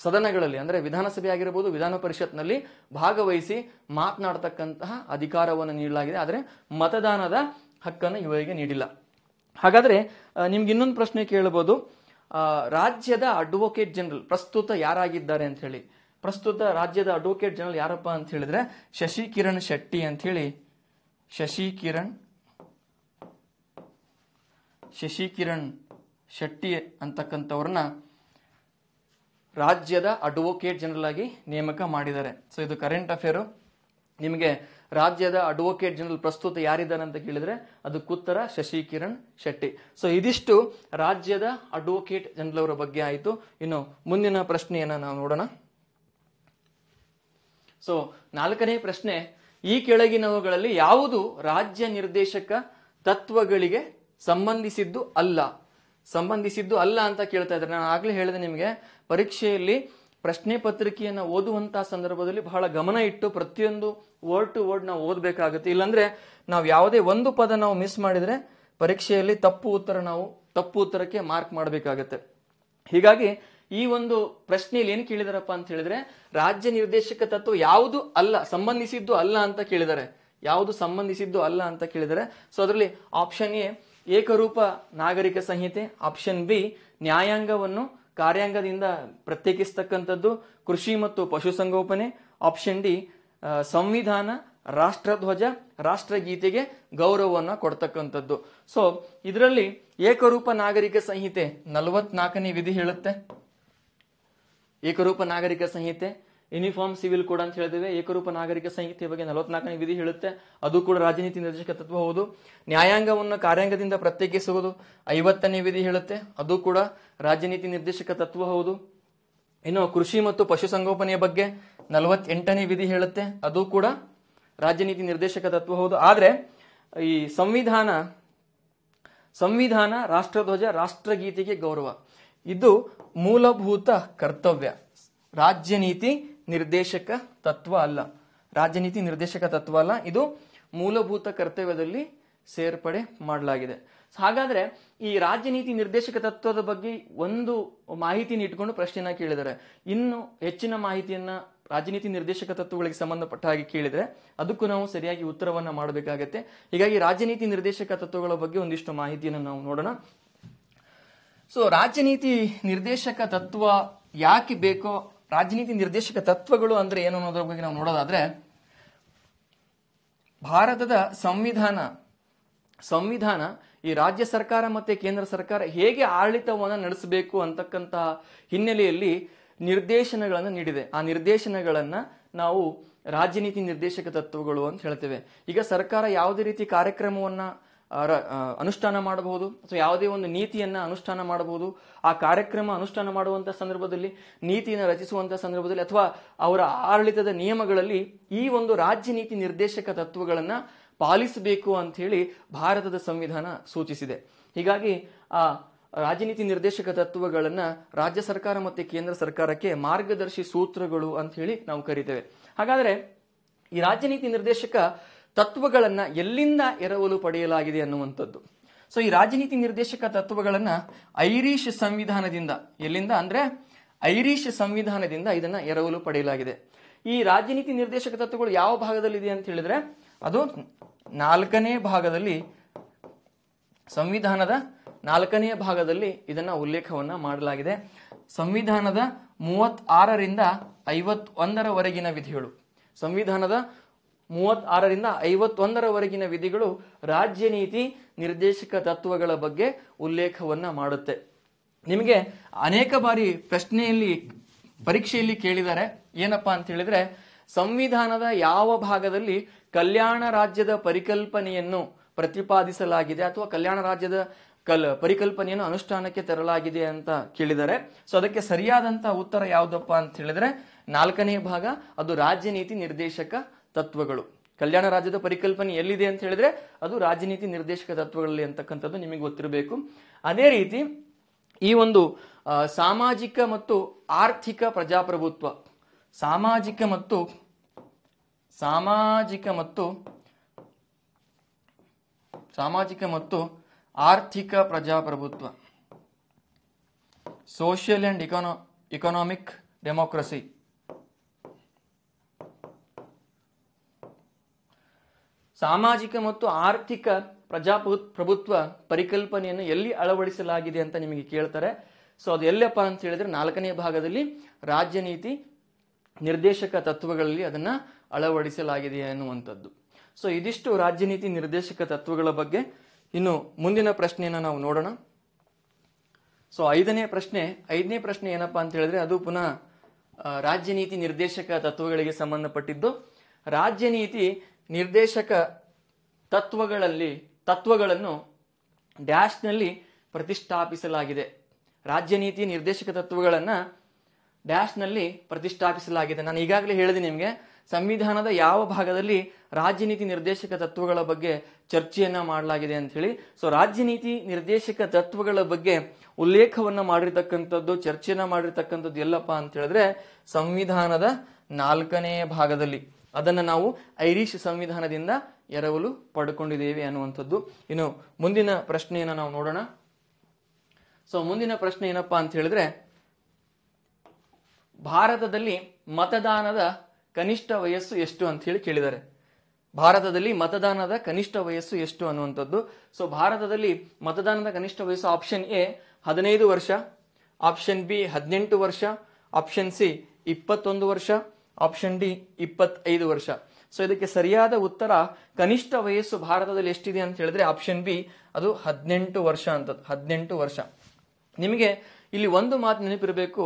ಸದನಗಳಲ್ಲಿ ಅಂದರೆ ವಿಧಾನಸಭೆ ಆಗಿರ್ಬೋದು ವಿಧಾನ ಪರಿಷತ್ನಲ್ಲಿ ಭಾಗವಹಿಸಿ ಮಾತನಾಡತಕ್ಕಂತಹ ಅಧಿಕಾರವನ್ನು ನೀಡಲಾಗಿದೆ ಆದರೆ ಮತದಾನದ ಹಕ್ಕನ್ನು ಇವರಿಗೆ ನೀಡಿಲ್ಲ ಹಾಗಾದರೆ ನಿಮ್ಗೆ ಇನ್ನೊಂದು ಪ್ರಶ್ನೆ ಕೇಳಬಹುದು ರಾಜ್ಯದ ಅಡ್ವೊಕೇಟ್ ಜನರಲ್ ಪ್ರಸ್ತುತ ಯಾರಾಗಿದ್ದಾರೆ ಅಂತ ಹೇಳಿ ಪ್ರಸ್ತುತ ರಾಜ್ಯದ ಅಡ್ವೊಕೇಟ್ ಜನರಲ್ ಯಾರಪ್ಪ ಅಂತ ಹೇಳಿದ್ರೆ ಶಶಿ ಕಿರಣ್ ಶೆಟ್ಟಿ ಅಂತ ಹೇಳಿ ಶಶಿ ಕಿರಣ್ ಶಶಿಕಿರಣ್ ಶೆಟ್ಟಿ ಅಂತಕ್ಕಂಥವ್ರನ್ನ ರಾಜ್ಯದ ಅಡ್ವೊಕೇಟ್ ಜನರಲ್ ಆಗಿ ನೇಮಕ ಮಾಡಿದ್ದಾರೆ ಸೊ ಇದು ಕರೆಂಟ್ ಅಫೇರು ನಿಮಗೆ ರಾಜ್ಯದ ಅಡ್ವೊಕೇಟ್ ಜನರಲ್ ಪ್ರಸ್ತುತ ಯಾರಿದ್ದಾರೆ ಅಂತ ಕೇಳಿದ್ರೆ ಅದು ಕುತ್ತರ ಶಶಿಕಿರಣ್ ಶೆಟ್ಟಿ ಸೊ ಇದಿಷ್ಟು ರಾಜ್ಯದ ಅಡ್ವೊಕೇಟ್ ಜನರಲ್ ಅವರ ಬಗ್ಗೆ ಆಯಿತು ಇನ್ನು ಮುಂದಿನ ಪ್ರಶ್ನೆಯನ್ನು ನಾವು ನೋಡೋಣ ಸೊ ನಾಲ್ಕನೇ ಪ್ರಶ್ನೆ ಈ ಕೆಳಗಿನವುಗಳಲ್ಲಿ ಯಾವುದು ರಾಜ್ಯ ನಿರ್ದೇಶಕ ತತ್ವಗಳಿಗೆ ಸಂಬಂಧಿಸಿದ್ದು ಅಲ್ಲ ಸಂಬಂಧಿಸಿದ್ದು ಅಲ್ಲ ಅಂತ ಕೇಳ್ತಾ ಇದ್ದಾರೆ ನಾನು ಆಗಲೇ ಹೇಳಿದೆ ನಿಮಗೆ ಪರೀಕ್ಷೆಯಲ್ಲಿ ಪ್ರಶ್ನೆ ಪತ್ರಿಕೆಯನ್ನು ಓದುವಂತಹ ಸಂದರ್ಭದಲ್ಲಿ ಬಹಳ ಗಮನ ಇಟ್ಟು ಪ್ರತಿಯೊಂದು ವರ್ಡ್ ಟು ವರ್ಡ್ ನಾವು ಓದಬೇಕಾಗುತ್ತೆ ಇಲ್ಲಾಂದ್ರೆ ನಾವು ಯಾವುದೇ ಒಂದು ಪದ ನಾವು ಮಿಸ್ ಮಾಡಿದರೆ ಪರೀಕ್ಷೆಯಲ್ಲಿ ತಪ್ಪು ಉತ್ತರ ನಾವು ತಪ್ಪು ಉತ್ತರಕ್ಕೆ ಮಾರ್ಕ್ ಮಾಡಬೇಕಾಗತ್ತೆ ಹೀಗಾಗಿ ಈ ಒಂದು ಪ್ರಶ್ನೆಯಲ್ಲಿ ಏನು ಕೇಳಿದಾರಪ್ಪ ಅಂತ ಹೇಳಿದ್ರೆ ರಾಜ್ಯ ನಿರ್ದೇಶಕ ತತ್ವ ಯಾವುದು ಅಲ್ಲ ಸಂಬಂಧಿಸಿದ್ದು ಅಲ್ಲ ಅಂತ ಕೇಳಿದ್ದಾರೆ ಯಾವುದು ಸಂಬಂಧಿಸಿದ್ದು ಅಲ್ಲ ಅಂತ ಕೇಳಿದರೆ ಸೊ ಅದರಲ್ಲಿ ಆಪ್ಷನ್ ಎ ಏಕರೂಪ ನಾಗರಿಕ ಸಂಹಿತೆ ಆಪ್ಷನ್ ಬಿ ನ್ಯಾಯಾಂಗವನ್ನು ಕಾರ್ಯಾಂಗದಿಂದ ಪ್ರತ್ಯೇಕಿಸತಕ್ಕಂಥದ್ದು ಕೃಷಿ ಮತ್ತು ಪಶುಸಂಗೋಪನೆ ಆಪ್ಷನ್ ಡಿ ಸಂವಿಧಾನ ರಾಷ್ಟ್ರಧ್ವಜ ರಾಷ್ಟ್ರಗೀತೆಗೆ ಗೌರವವನ್ನು ಕೊಡ್ತಕ್ಕಂಥದ್ದು ಸೊ ಇದರಲ್ಲಿ ಏಕರೂಪ ನಾಗರಿಕ ಸಂಹಿತೆ ನಲವತ್ನಾಲ್ಕನೇ ವಿಧಿ ಹೇಳುತ್ತೆ ಏಕರೂಪ ನಾಗರಿಕ ಸಂಹಿತೆ ಯೂನಿಫಾರ್ಮ್ ಸಿವಿಲ್ ಕೋಡ್ ಅಂತ ಹೇಳಿದ್ದೇವೆ ಏಕರೂಪ ನಾಗರಿಕ ಸಂಹಿತೆ ಬಗ್ಗೆ ನಲವತ್ನಾಲ್ಕನೇ ವಿಧಿ ಹೇಳುತ್ತೆ ಅದು ಕೂಡ ರಾಜನೀತಿ ನಿರ್ದೇಶಕ ತತ್ವ ಹೌದು ನ್ಯಾಯಾಂಗವನ್ನು ಕಾರ್ಯಾಂಗದಿಂದ ಪ್ರತ್ಯೇಕಿಸುವುದು ಐವತ್ತನೇ ವಿಧಿ ಹೇಳುತ್ತೆ ಅದು ಕೂಡ ರಾಜನೀತಿ ನಿರ್ದೇಶಕ ತತ್ವ ಹೌದು ಇನ್ನು ಕೃಷಿ ಮತ್ತು ಪಶುಸಂಗೋಪನೆಯ ಬಗ್ಗೆ ನಲವತ್ತೆಂಟನೇ ವಿಧಿ ಹೇಳುತ್ತೆ ಅದು ಕೂಡ ರಾಜನೀತಿ ನಿರ್ದೇಶಕ ತತ್ವ ಹೌದು ಆದರೆ ಈ ಸಂವಿಧಾನ ಸಂವಿಧಾನ ರಾಷ್ಟ್ರಧ್ವಜ ರಾಷ್ಟ್ರಗೀತೆಗೆ ಗೌರವ ಇದು ಮೂಲಭೂತ ಕರ್ತವ್ಯ ರಾಜ್ಯ ನೀತಿ ನಿರ್ದೇಶಕ ತತ್ವ ಅಲ್ಲ ರಾಜನೀತಿ ನಿರ್ದೇಶಕ ತತ್ವ ಅಲ್ಲ ಇದು ಮೂಲಭೂತ ಕರ್ತವ್ಯದಲ್ಲಿ ಸೇರ್ಪಡೆ ಮಾಡಲಾಗಿದೆ ಹಾಗಾದ್ರೆ ಈ ರಾಜ್ಯನೀತಿ ನಿರ್ದೇಶಕ ತತ್ವದ ಬಗ್ಗೆ ಒಂದು ಮಾಹಿತಿನ ಇಟ್ಕೊಂಡು ಪ್ರಶ್ನೆನ ಕೇಳಿದರೆ ಇನ್ನು ಹೆಚ್ಚಿನ ಮಾಹಿತಿಯನ್ನ ರಾಜನೀತಿ ನಿರ್ದೇಶಕ ತತ್ವಗಳಿಗೆ ಸಂಬಂಧಪಟ್ಟ ಹಾಗೆ ಕೇಳಿದರೆ ಅದಕ್ಕೂ ನಾವು ಸರಿಯಾಗಿ ಉತ್ತರವನ್ನ ಮಾಡಬೇಕಾಗತ್ತೆ ಹೀಗಾಗಿ ರಾಜನೀತಿ ನಿರ್ದೇಶಕ ತತ್ವಗಳ ಬಗ್ಗೆ ಒಂದಿಷ್ಟು ಮಾಹಿತಿಯನ್ನು ನಾವು ನೋಡೋಣ ಸೊ ರಾಜ್ಯನೀತಿ ನಿರ್ದೇಶಕ ತತ್ವ ಯಾಕೆ ಬೇಕೋ ರಾಜನೀತಿ ನಿರ್ದೇಶಕ ತತ್ವಗಳು ಅಂದ್ರೆ ಏನು ಅನ್ನೋದ್ರ ಬಗ್ಗೆ ನಾವು ನೋಡೋದಾದ್ರೆ ಭಾರತದ ಸಂವಿಧಾನ ಸಂವಿಧಾನ ಈ ರಾಜ್ಯ ಸರ್ಕಾರ ಮತ್ತು ಕೇಂದ್ರ ಸರ್ಕಾರ ಹೇಗೆ ಆಡಳಿತವನ್ನು ನಡೆಸಬೇಕು ಅಂತಕ್ಕಂತಹ ಹಿನ್ನೆಲೆಯಲ್ಲಿ ನಿರ್ದೇಶನಗಳನ್ನು ನೀಡಿದೆ ಆ ನಿರ್ದೇಶನಗಳನ್ನು ನಾವು ರಾಜನೀತಿ ನಿರ್ದೇಶಕ ತತ್ವಗಳು ಅಂತ ಹೇಳ್ತೇವೆ ಈಗ ಸರ್ಕಾರ ಯಾವುದೇ ರೀತಿ ಕಾರ್ಯಕ್ರಮವನ್ನು ಅನುಷ್ಠಾನ ಮಾಡಬಹುದು ಅಥವಾ ಯಾವುದೇ ಒಂದು ನೀತಿಯನ್ನ ಅನುಷ್ಠಾನ ಮಾಡಬಹುದು ಆ ಕಾರ್ಯಕ್ರಮ ಅನುಷ್ಠಾನ ಮಾಡುವಂಥ ಸಂದರ್ಭದಲ್ಲಿ ನೀತಿಯನ್ನು ರಚಿಸುವಂಥ ಸಂದರ್ಭದಲ್ಲಿ ಅಥವಾ ಅವರ ಆಡಳಿತದ ನಿಯಮಗಳಲ್ಲಿ ಈ ಒಂದು ರಾಜ್ಯ ನೀತಿ ನಿರ್ದೇಶಕ ತತ್ವಗಳನ್ನು ಪಾಲಿಸಬೇಕು ಅಂತ ಹೇಳಿ ಭಾರತದ ಸಂವಿಧಾನ ಸೂಚಿಸಿದೆ ಹೀಗಾಗಿ ಆ ರಾಜನೀತಿ ನಿರ್ದೇಶಕ ತತ್ವಗಳನ್ನು ರಾಜ್ಯ ಸರ್ಕಾರ ಮತ್ತು ಕೇಂದ್ರ ಸರ್ಕಾರಕ್ಕೆ ಮಾರ್ಗದರ್ಶಿ ಸೂತ್ರಗಳು ಅಂತ ಹೇಳಿ ನಾವು ಕರಿತೇವೆ ಹಾಗಾದರೆ ಈ ನೀತಿ ನಿರ್ದೇಶಕ ತತ್ವಗಳನ್ನು ಎಲ್ಲಿಂದ ಎರವಲು ಪಡೆಯಲಾಗಿದೆ ಅನ್ನುವಂಥದ್ದು ಸೊ ಈ ರಾಜನೀತಿ ನಿರ್ದೇಶಕ ತತ್ವಗಳನ್ನು ಐರಿಷ್ ಸಂವಿಧಾನದಿಂದ ಎಲ್ಲಿಂದ ಅಂದರೆ ಐರಿಷ್ ಸಂವಿಧಾನದಿಂದ ಇದನ್ನು ಎರವಲು ಪಡೆಯಲಾಗಿದೆ ಈ ರಾಜನೀತಿ ನಿರ್ದೇಶಕ ತತ್ವಗಳು ಯಾವ ಭಾಗದಲ್ಲಿದೆ ಅಂತ ಹೇಳಿದ್ರೆ ಅದು ನಾಲ್ಕನೇ ಭಾಗದಲ್ಲಿ ಸಂವಿಧಾನದ ನಾಲ್ಕನೇ ಭಾಗದಲ್ಲಿ ಇದನ್ನ ಉಲ್ಲೇಖವನ್ನ ಮಾಡಲಾಗಿದೆ ಸಂವಿಧಾನದ ಮೂವತ್ತಾರರಿಂದ ಐವತ್ತೊಂದರವರೆಗಿನ ವಿಧಿಗಳು ಸಂವಿಧಾನದ ಮೂವತ್ತಾರರಿಂದ ಐವತ್ತೊಂದರವರೆಗಿನ ವಿಧಿಗಳು ರಾಜ್ಯ ನೀತಿ ನಿರ್ದೇಶಕ ತತ್ವಗಳ ಬಗ್ಗೆ ಉಲ್ಲೇಖವನ್ನ ಮಾಡುತ್ತೆ ನಿಮಗೆ ಅನೇಕ ಬಾರಿ ಪ್ರಶ್ನೆಯಲ್ಲಿ ಪರೀಕ್ಷೆಯಲ್ಲಿ ಕೇಳಿದ್ದಾರೆ ಏನಪ್ಪಾ ಅಂತ ಹೇಳಿದ್ರೆ ಸಂವಿಧಾನದ ಯಾವ ಭಾಗದಲ್ಲಿ ಕಲ್ಯಾಣ ರಾಜ್ಯದ ಪರಿಕಲ್ಪನೆಯನ್ನು ಪ್ರತಿಪಾದಿಸಲಾಗಿದೆ ಅಥವಾ ಕಲ್ಯಾಣ ರಾಜ್ಯದ ಕಲ್ ಪರಿಕಲ್ಪನೆಯನ್ನು ಅನುಷ್ಠಾನಕ್ಕೆ ತರಲಾಗಿದೆ ಅಂತ ಕೇಳಿದರೆ ಸೊ ಅದಕ್ಕೆ ಸರಿಯಾದಂತಹ ಉತ್ತರ ಯಾವುದಪ್ಪ ಅಂತ ಹೇಳಿದ್ರೆ ನಾಲ್ಕನೇ ಭಾಗ ಅದು ರಾಜ್ಯ ನೀತಿ ನಿರ್ದೇಶಕ ತತ್ವಗಳು ಕಲ್ಯಾಣ ರಾಜ್ಯದ ಪರಿಕಲ್ಪನೆ ಎಲ್ಲಿದೆ ಅಂತ ಹೇಳಿದ್ರೆ ಅದು ರಾಜನೀತಿ ನಿರ್ದೇಶಕ ತತ್ವಗಳಲ್ಲಿ ಅಂತಕ್ಕಂಥದ್ದು ನಿಮಗೆ ಗೊತ್ತಿರಬೇಕು ಅದೇ ರೀತಿ ಈ ಒಂದು ಸಾಮಾಜಿಕ ಮತ್ತು ಆರ್ಥಿಕ ಪ್ರಜಾಪ್ರಭುತ್ವ ಸಾಮಾಜಿಕ ಮತ್ತು ಸಾಮಾಜಿಕ ಮತ್ತು ಸಾಮಾಜಿಕ ಮತ್ತು ಆರ್ಥಿಕ ಪ್ರಜಾಪ್ರಭುತ್ವ social and econo economic democracy ಸಾಮಾಜಿಕ ಮತ್ತು ಆರ್ಥಿಕ ಪ್ರಜಾಪ್ರಭು ಪ್ರಭುತ್ವ ಪರಿಕಲ್ಪನೆಯನ್ನು ಎಲ್ಲಿ ಅಳವಡಿಸಲಾಗಿದೆ ಅಂತ ನಿಮಗೆ ಕೇಳ್ತಾರೆ ಸೊ ಅದು ಎಲ್ಲಪ್ಪ ಅಂತ ಹೇಳಿದ್ರೆ ನಾಲ್ಕನೇ ಭಾಗದಲ್ಲಿ ರಾಜ್ಯ ನೀತಿ ನಿರ್ದೇಶಕ ತತ್ವಗಳಲ್ಲಿ ಅದನ್ನ ಅಳವಡಿಸಲಾಗಿದೆ ಎನ್ನುವಂಥದ್ದು ಸೊ ಇದಿಷ್ಟು ರಾಜ್ಯ ನೀತಿ ನಿರ್ದೇಶಕ ತತ್ವಗಳ ಬಗ್ಗೆ ಇನ್ನು ಮುಂದಿನ ಪ್ರಶ್ನೆಯನ್ನು ನಾವು ನೋಡೋಣ ಸೊ ಐದನೇ ಪ್ರಶ್ನೆ ಐದನೇ ಪ್ರಶ್ನೆ ಏನಪ್ಪಾ ಅಂತ ಹೇಳಿದ್ರೆ ಅದು ಪುನಃ ರಾಜ್ಯ ನೀತಿ ನಿರ್ದೇಶಕ ತತ್ವಗಳಿಗೆ ಸಂಬಂಧಪಟ್ಟಿದ್ದು ರಾಜ್ಯ ನೀತಿ ನಿರ್ದೇಶಕ ತತ್ವಗಳಲ್ಲಿ ತತ್ವಗಳನ್ನು ಡ್ಯಾಶ್ನಲ್ಲಿ ಪ್ರತಿಷ್ಠಾಪಿಸಲಾಗಿದೆ ರಾಜ್ಯ ನೀತಿ ನಿರ್ದೇಶಕ ತತ್ವಗಳನ್ನು ಡ್ಯಾಶ್ನಲ್ಲಿ ಪ್ರತಿಷ್ಠಾಪಿಸಲಾಗಿದೆ ನಾನು ಈಗಾಗಲೇ ಹೇಳಿದೆ ನಿಮಗೆ ಸಂವಿಧಾನದ ಯಾವ ಭಾಗದಲ್ಲಿ ರಾಜ್ಯ ನೀತಿ ನಿರ್ದೇಶಕ ತತ್ವಗಳ ಬಗ್ಗೆ ಚರ್ಚೆಯನ್ನು ಮಾಡಲಾಗಿದೆ ಅಂತ ಹೇಳಿ ಸೊ ರಾಜ್ಯ ನೀತಿ ನಿರ್ದೇಶಕ ತತ್ವಗಳ ಬಗ್ಗೆ ಉಲ್ಲೇಖವನ್ನು ಮಾಡಿರ್ತಕ್ಕಂಥದ್ದು ಚರ್ಚೆಯನ್ನು ಮಾಡಿರ್ತಕ್ಕಂಥದ್ದು ಎಲ್ಲಪ್ಪ ಅಂತ ಹೇಳಿದ್ರೆ ಸಂವಿಧಾನದ ನಾಲ್ಕನೇ ಭಾಗದಲ್ಲಿ ಅದನ್ನು ನಾವು ಐರಿಷ್ ಸಂವಿಧಾನದಿಂದ ಎರವಲು ಪಡ್ಕೊಂಡಿದ್ದೇವೆ ಅನ್ನುವಂಥದ್ದು ಇನ್ನು ಮುಂದಿನ ಪ್ರಶ್ನೆಯನ್ನು ನಾವು ನೋಡೋಣ ಸೊ ಮುಂದಿನ ಪ್ರಶ್ನೆ ಏನಪ್ಪಾ ಅಂತ ಹೇಳಿದ್ರೆ ಭಾರತದಲ್ಲಿ ಮತದಾನದ ಕನಿಷ್ಠ ವಯಸ್ಸು ಎಷ್ಟು ಅಂತ ಹೇಳಿ ಕೇಳಿದ್ದಾರೆ ಭಾರತದಲ್ಲಿ ಮತದಾನದ ಕನಿಷ್ಠ ವಯಸ್ಸು ಎಷ್ಟು ಅನ್ನುವಂಥದ್ದು ಸೊ ಭಾರತದಲ್ಲಿ ಮತದಾನದ ಕನಿಷ್ಠ ವಯಸ್ಸು ಆಪ್ಷನ್ ಎ ಹದಿನೈದು ವರ್ಷ ಆಪ್ಷನ್ ಬಿ ಹದಿನೆಂಟು ವರ್ಷ ಆಪ್ಷನ್ ಸಿ ಇಪ್ಪತ್ತೊಂದು ವರ್ಷ ಆಪ್ಷನ್ ಡಿ ಇಪ್ಪತ್ತೈದು ವರ್ಷ ಸೊ ಇದಕ್ಕೆ ಸರಿಯಾದ ಉತ್ತರ ಕನಿಷ್ಠ ವಯಸ್ಸು ಭಾರತದಲ್ಲಿ ಎಷ್ಟಿದೆ ಅಂತ ಹೇಳಿದ್ರೆ ಆಪ್ಷನ್ ಬಿ ಅದು ಹದಿನೆಂಟು ವರ್ಷ ಅಂತ ಹದಿನೆಂಟು ವರ್ಷ ನಿಮಗೆ ಇಲ್ಲಿ ಒಂದು ಮಾತು ನೆನಪಿರಬೇಕು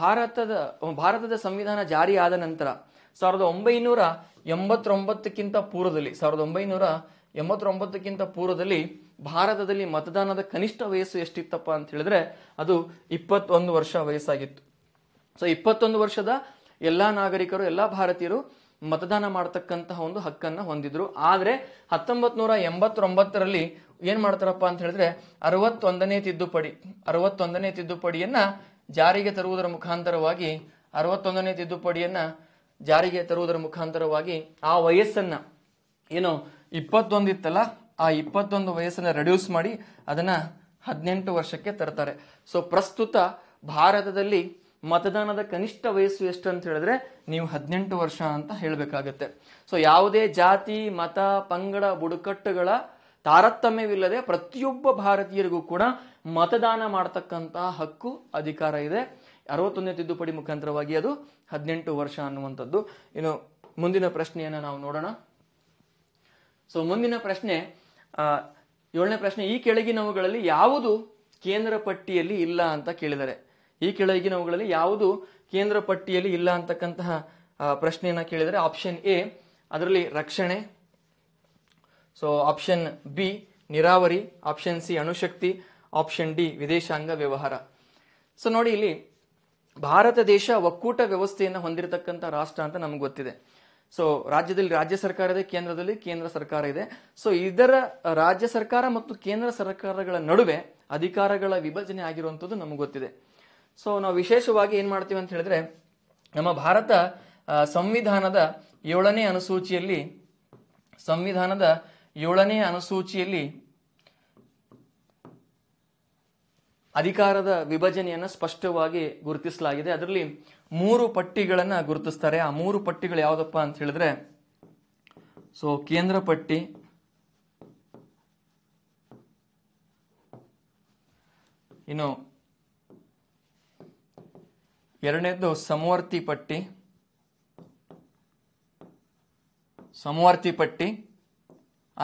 ಭಾರತದ ಭಾರತದ ಸಂವಿಧಾನ ಜಾರಿ ಆದ ನಂತರ ಸಾವಿರದ ಒಂಬೈನೂರ ಎಂಬತ್ತೊಂಬತ್ತಕ್ಕಿಂತ ಪೂರ್ವದಲ್ಲಿ ಸಾವಿರದ ಒಂಬೈನೂರ ಎಂಬತ್ತೊಂಬತ್ತಕ್ಕಿಂತ ಪೂರ್ವದಲ್ಲಿ ಭಾರತದಲ್ಲಿ ಮತದಾನದ ಕನಿಷ್ಠ ವಯಸ್ಸು ಎಷ್ಟಿತ್ತಪ್ಪ ಅಂತ ಹೇಳಿದ್ರೆ ಅದು ಇಪ್ಪತ್ತೊಂದು ವರ್ಷ ವಯಸ್ಸಾಗಿತ್ತು ಸೊ ಇಪ್ಪತ್ತೊಂದು ವರ್ಷದ ಎಲ್ಲ ನಾಗರಿಕರು ಎಲ್ಲ ಭಾರತೀಯರು ಮತದಾನ ಮಾಡತಕ್ಕಂತಹ ಒಂದು ಹಕ್ಕನ್ನು ಹೊಂದಿದ್ರು ಆದರೆ ಹತ್ತೊಂಬತ್ ನೂರ ಎಂಬತ್ತೊಂಬತ್ತರಲ್ಲಿ ಏನು ಮಾಡ್ತಾರಪ್ಪ ಅಂತ ಹೇಳಿದ್ರೆ ಅರವತ್ತೊಂದನೇ ತಿದ್ದುಪಡಿ ಅರವತ್ತೊಂದನೇ ತಿದ್ದುಪಡಿಯನ್ನ ಜಾರಿಗೆ ತರುವುದರ ಮುಖಾಂತರವಾಗಿ ಅರವತ್ತೊಂದನೇ ತಿದ್ದುಪಡಿಯನ್ನ ಜಾರಿಗೆ ತರುವುದರ ಮುಖಾಂತರವಾಗಿ ಆ ವಯಸ್ಸನ್ನ ಏನು ಇಪ್ಪತ್ತೊಂದಿತ್ತಲ್ಲ ಆ ಇಪ್ಪತ್ತೊಂದು ವಯಸ್ಸನ್ನ ರೆಡ್ಯೂಸ್ ಮಾಡಿ ಅದನ್ನ ಹದಿನೆಂಟು ವರ್ಷಕ್ಕೆ ತರ್ತಾರೆ ಸೊ ಪ್ರಸ್ತುತ ಭಾರತದಲ್ಲಿ ಮತದಾನದ ಕನಿಷ್ಠ ವಯಸ್ಸು ಎಷ್ಟು ಅಂತ ಹೇಳಿದ್ರೆ ನೀವು ಹದಿನೆಂಟು ವರ್ಷ ಅಂತ ಹೇಳಬೇಕಾಗತ್ತೆ ಸೊ ಯಾವುದೇ ಜಾತಿ ಮತ ಪಂಗಡ ಬುಡಕಟ್ಟುಗಳ ತಾರತಮ್ಯವಿಲ್ಲದೆ ಪ್ರತಿಯೊಬ್ಬ ಭಾರತೀಯರಿಗೂ ಕೂಡ ಮತದಾನ ಮಾಡತಕ್ಕಂತಹ ಹಕ್ಕು ಅಧಿಕಾರ ಇದೆ ಅರವತ್ತೊಂದನೇ ತಿದ್ದುಪಡಿ ಮುಖಾಂತರವಾಗಿ ಅದು ಹದಿನೆಂಟು ವರ್ಷ ಅನ್ನುವಂಥದ್ದು ಇನ್ನು ಮುಂದಿನ ಪ್ರಶ್ನೆಯನ್ನು ನಾವು ನೋಡೋಣ ಸೊ ಮುಂದಿನ ಪ್ರಶ್ನೆ ಏಳನೇ ಪ್ರಶ್ನೆ ಈ ಕೆಳಗಿನವುಗಳಲ್ಲಿ ಯಾವುದು ಕೇಂದ್ರ ಪಟ್ಟಿಯಲ್ಲಿ ಇಲ್ಲ ಅಂತ ಕೇಳಿದರೆ ಈ ಕೆಳಗಿನವುಗಳಲ್ಲಿ ಯಾವುದು ಕೇಂದ್ರ ಪಟ್ಟಿಯಲ್ಲಿ ಇಲ್ಲ ಅಂತಕ್ಕಂತಹ ಪ್ರಶ್ನೆಯನ್ನು ಕೇಳಿದರೆ ಆಪ್ಷನ್ ಎ ಅದರಲ್ಲಿ ರಕ್ಷಣೆ ಸೊ ಆಪ್ಷನ್ ಬಿ ನೀರಾವರಿ ಆಪ್ಷನ್ ಸಿ ಅಣುಶಕ್ತಿ ಆಪ್ಷನ್ ಡಿ ವಿದೇಶಾಂಗ ವ್ಯವಹಾರ ಸೊ ನೋಡಿ ಇಲ್ಲಿ ಭಾರತ ದೇಶ ಒಕ್ಕೂಟ ವ್ಯವಸ್ಥೆಯನ್ನು ಹೊಂದಿರತಕ್ಕಂಥ ರಾಷ್ಟ್ರ ಅಂತ ನಮ್ಗೆ ಗೊತ್ತಿದೆ ಸೊ ರಾಜ್ಯದಲ್ಲಿ ರಾಜ್ಯ ಸರ್ಕಾರ ಇದೆ ಕೇಂದ್ರದಲ್ಲಿ ಕೇಂದ್ರ ಸರ್ಕಾರ ಇದೆ ಸೊ ಇದರ ರಾಜ್ಯ ಸರ್ಕಾರ ಮತ್ತು ಕೇಂದ್ರ ಸರ್ಕಾರಗಳ ನಡುವೆ ಅಧಿಕಾರಗಳ ವಿಭಜನೆ ಆಗಿರುವಂಥದ್ದು ನಮಗೆ ಗೊತ್ತಿದೆ ಸೊ ನಾವು ವಿಶೇಷವಾಗಿ ಏನು ಮಾಡ್ತೀವಿ ಅಂತ ಹೇಳಿದ್ರೆ ನಮ್ಮ ಭಾರತ ಸಂವಿಧಾನದ ಏಳನೇ ಅನುಸೂಚಿಯಲ್ಲಿ ಸಂವಿಧಾನದ ಏಳನೇ ಅನುಸೂಚಿಯಲ್ಲಿ ಅಧಿಕಾರದ ವಿಭಜನೆಯನ್ನು ಸ್ಪಷ್ಟವಾಗಿ ಗುರುತಿಸಲಾಗಿದೆ ಅದರಲ್ಲಿ ಮೂರು ಪಟ್ಟಿಗಳನ್ನು ಗುರುತಿಸ್ತಾರೆ ಆ ಮೂರು ಪಟ್ಟಿಗಳು ಯಾವುದಪ್ಪ ಅಂತ ಹೇಳಿದ್ರೆ ಸೊ ಕೇಂದ್ರ ಪಟ್ಟಿ ಇನ್ನು ಎರಡನೇದು ಸಮವರ್ತಿ ಪಟ್ಟಿ ಸಮವರ್ತಿ ಪಟ್ಟಿ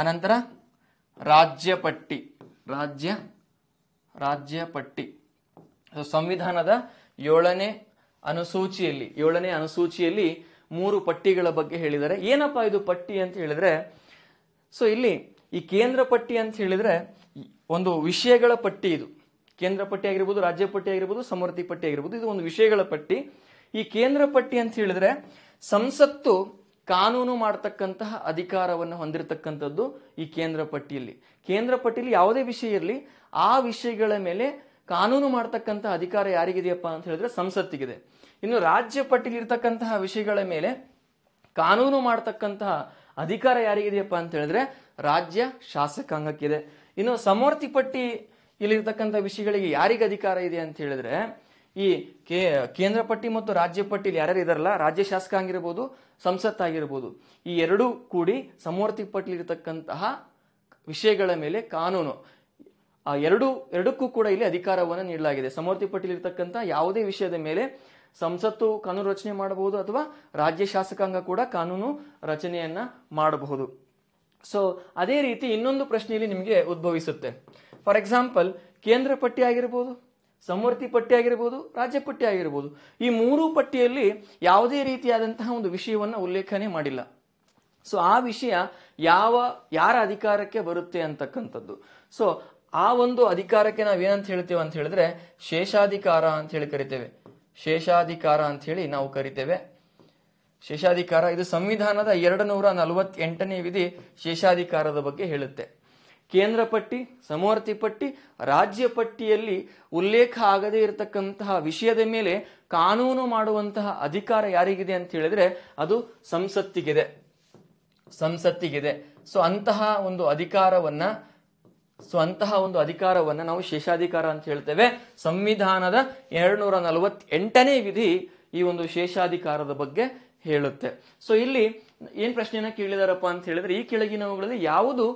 ಆನಂತರ ರಾಜ್ಯ ಪಟ್ಟಿ ರಾಜ್ಯ ರಾಜ್ಯ ಪಟ್ಟಿ ಸಂವಿಧಾನದ ಏಳನೇ ಅನುಸೂಚಿಯಲ್ಲಿ ಏಳನೇ ಅನುಸೂಚಿಯಲ್ಲಿ ಮೂರು ಪಟ್ಟಿಗಳ ಬಗ್ಗೆ ಹೇಳಿದರೆ ಏನಪ್ಪಾ ಇದು ಪಟ್ಟಿ ಅಂತ ಹೇಳಿದ್ರೆ ಸೊ ಇಲ್ಲಿ ಈ ಕೇಂದ್ರ ಪಟ್ಟಿ ಅಂತ ಹೇಳಿದ್ರೆ ಒಂದು ವಿಷಯಗಳ ಪಟ್ಟಿ ಇದು ಕೇಂದ್ರ ಪಟ್ಟಿ ಆಗಿರ್ಬೋದು ರಾಜ್ಯ ಪಟ್ಟಿ ಆಗಿರ್ಬೋದು ಸಮೃದ್ಧಿ ಪಟ್ಟಿ ಆಗಿರ್ಬೋದು ಇದು ಒಂದು ವಿಷಯಗಳ ಪಟ್ಟಿ ಈ ಕೇಂದ್ರ ಪಟ್ಟಿ ಅಂತ ಹೇಳಿದ್ರೆ ಸಂಸತ್ತು ಕಾನೂನು ಮಾಡತಕ್ಕಂತಹ ಅಧಿಕಾರವನ್ನು ಹೊಂದಿರತಕ್ಕಂಥದ್ದು ಈ ಕೇಂದ್ರ ಪಟ್ಟಿಯಲ್ಲಿ ಕೇಂದ್ರ ಪಟ್ಟಿಯಲ್ಲಿ ಯಾವುದೇ ವಿಷಯ ಇರಲಿ ಆ ವಿಷಯಗಳ ಮೇಲೆ ಕಾನೂನು ಮಾಡತಕ್ಕಂತಹ ಅಧಿಕಾರ ಯಾರಿಗಿದೆಯಪ್ಪ ಅಂತ ಹೇಳಿದ್ರೆ ಸಂಸತ್ತಿಗಿದೆ ಇನ್ನು ರಾಜ್ಯ ಪಟ್ಟಿಯಲ್ಲಿ ಇರ್ತಕ್ಕಂತಹ ವಿಷಯಗಳ ಮೇಲೆ ಕಾನೂನು ಮಾಡತಕ್ಕಂತಹ ಅಧಿಕಾರ ಯಾರಿಗಿದೆಯಪ್ಪ ಅಂತ ಹೇಳಿದ್ರೆ ರಾಜ್ಯ ಶಾಸಕಾಂಗಕ್ಕಿದೆ ಇನ್ನು ಸಮರ್ತಿ ಪಟ್ಟಿ ಇಲ್ಲಿರ್ತಕ್ಕಂಥ ವಿಷಯಗಳಿಗೆ ಯಾರಿಗೆ ಅಧಿಕಾರ ಇದೆ ಅಂತ ಹೇಳಿದ್ರೆ ಈ ಕೇ ಕೇಂದ್ರ ಪಟ್ಟಿ ಮತ್ತು ರಾಜ್ಯ ಪಟ್ಟಿಲಿ ಯಾರ್ಯಾರು ಇದಾರಲ್ಲ ರಾಜ್ಯ ಶಾಸಕ ಆಗಿರ್ಬೋದು ಸಂಸತ್ ಆಗಿರ್ಬೋದು ಈ ಎರಡೂ ಕೂಡಿ ಸಮವರ್ತಿ ಇರತಕ್ಕಂತಹ ವಿಷಯಗಳ ಮೇಲೆ ಕಾನೂನು ಆ ಎರಡು ಎರಡಕ್ಕೂ ಕೂಡ ಇಲ್ಲಿ ಅಧಿಕಾರವನ್ನು ನೀಡಲಾಗಿದೆ ಸಮವರ್ತಿ ಇರತಕ್ಕಂತಹ ಯಾವುದೇ ವಿಷಯದ ಮೇಲೆ ಸಂಸತ್ತು ಕಾನೂನು ರಚನೆ ಮಾಡಬಹುದು ಅಥವಾ ರಾಜ್ಯ ಶಾಸಕಾಂಗ ಕೂಡ ಕಾನೂನು ರಚನೆಯನ್ನ ಮಾಡಬಹುದು ಸೊ ಅದೇ ರೀತಿ ಇನ್ನೊಂದು ಪ್ರಶ್ನೆಯಲ್ಲಿ ನಿಮಗೆ ಉದ್ಭವಿಸುತ್ತೆ ಫಾರ್ ಎಕ್ಸಾಂಪಲ್ ಕೇಂದ್ರ ಪಟ್ಟಿ ಆಗಿರ್ಬೋದು ಸಮವರ್ತಿ ಪಟ್ಟಿ ಆಗಿರ್ಬೋದು ರಾಜ್ಯ ಪಟ್ಟಿ ಆಗಿರ್ಬೋದು ಈ ಮೂರೂ ಪಟ್ಟಿಯಲ್ಲಿ ಯಾವುದೇ ರೀತಿಯಾದಂತಹ ಒಂದು ವಿಷಯವನ್ನು ಉಲ್ಲೇಖನೆ ಮಾಡಿಲ್ಲ ಸೊ ಆ ವಿಷಯ ಯಾವ ಯಾರ ಅಧಿಕಾರಕ್ಕೆ ಬರುತ್ತೆ ಅಂತಕ್ಕಂಥದ್ದು ಸೊ ಆ ಒಂದು ಅಧಿಕಾರಕ್ಕೆ ನಾವೇನಂತ ಹೇಳ್ತೇವೆ ಅಂತ ಹೇಳಿದ್ರೆ ಶೇಷಾಧಿಕಾರ ಅಂತ ಹೇಳಿ ಕರಿತೇವೆ ಶೇಷಾಧಿಕಾರ ಅಂತ ಹೇಳಿ ನಾವು ಕರಿತೇವೆ ಶೇಷಾಧಿಕಾರ ಇದು ಸಂವಿಧಾನದ ಎರಡು ನೂರ ನಲವತ್ತೆಂಟನೇ ವಿಧಿ ಶೇಷಾಧಿಕಾರದ ಬಗ್ಗೆ ಹೇಳುತ್ತೆ ಕೇಂದ್ರ ಪಟ್ಟಿ ಸಮವರ್ತಿ ಪಟ್ಟಿ ರಾಜ್ಯ ಪಟ್ಟಿಯಲ್ಲಿ ಉಲ್ಲೇಖ ಆಗದೇ ಇರತಕ್ಕಂತಹ ವಿಷಯದ ಮೇಲೆ ಕಾನೂನು ಮಾಡುವಂತಹ ಅಧಿಕಾರ ಯಾರಿಗಿದೆ ಅಂತ ಹೇಳಿದ್ರೆ ಅದು ಸಂಸತ್ತಿಗಿದೆ ಸಂಸತ್ತಿಗಿದೆ ಸೊ ಅಂತಹ ಒಂದು ಅಧಿಕಾರವನ್ನ ಸೊ ಅಂತಹ ಒಂದು ಅಧಿಕಾರವನ್ನ ನಾವು ಶೇಷಾಧಿಕಾರ ಅಂತ ಹೇಳ್ತೇವೆ ಸಂವಿಧಾನದ ಎರಡ್ನೂರ ನಲವತ್ತೆಂಟನೇ ವಿಧಿ ಈ ಒಂದು ಶೇಷಾಧಿಕಾರದ ಬಗ್ಗೆ ಹೇಳುತ್ತೆ ಸೊ ಇಲ್ಲಿ ಏನ್ ಪ್ರಶ್ನೆಯನ್ನ ಕೇಳಿದಾರಪ್ಪ ಅಂತ ಹೇಳಿದ್ರೆ ಈ ಕೆಳಗಿನವುಗಳಲ್ಲಿ ಯಾವುದು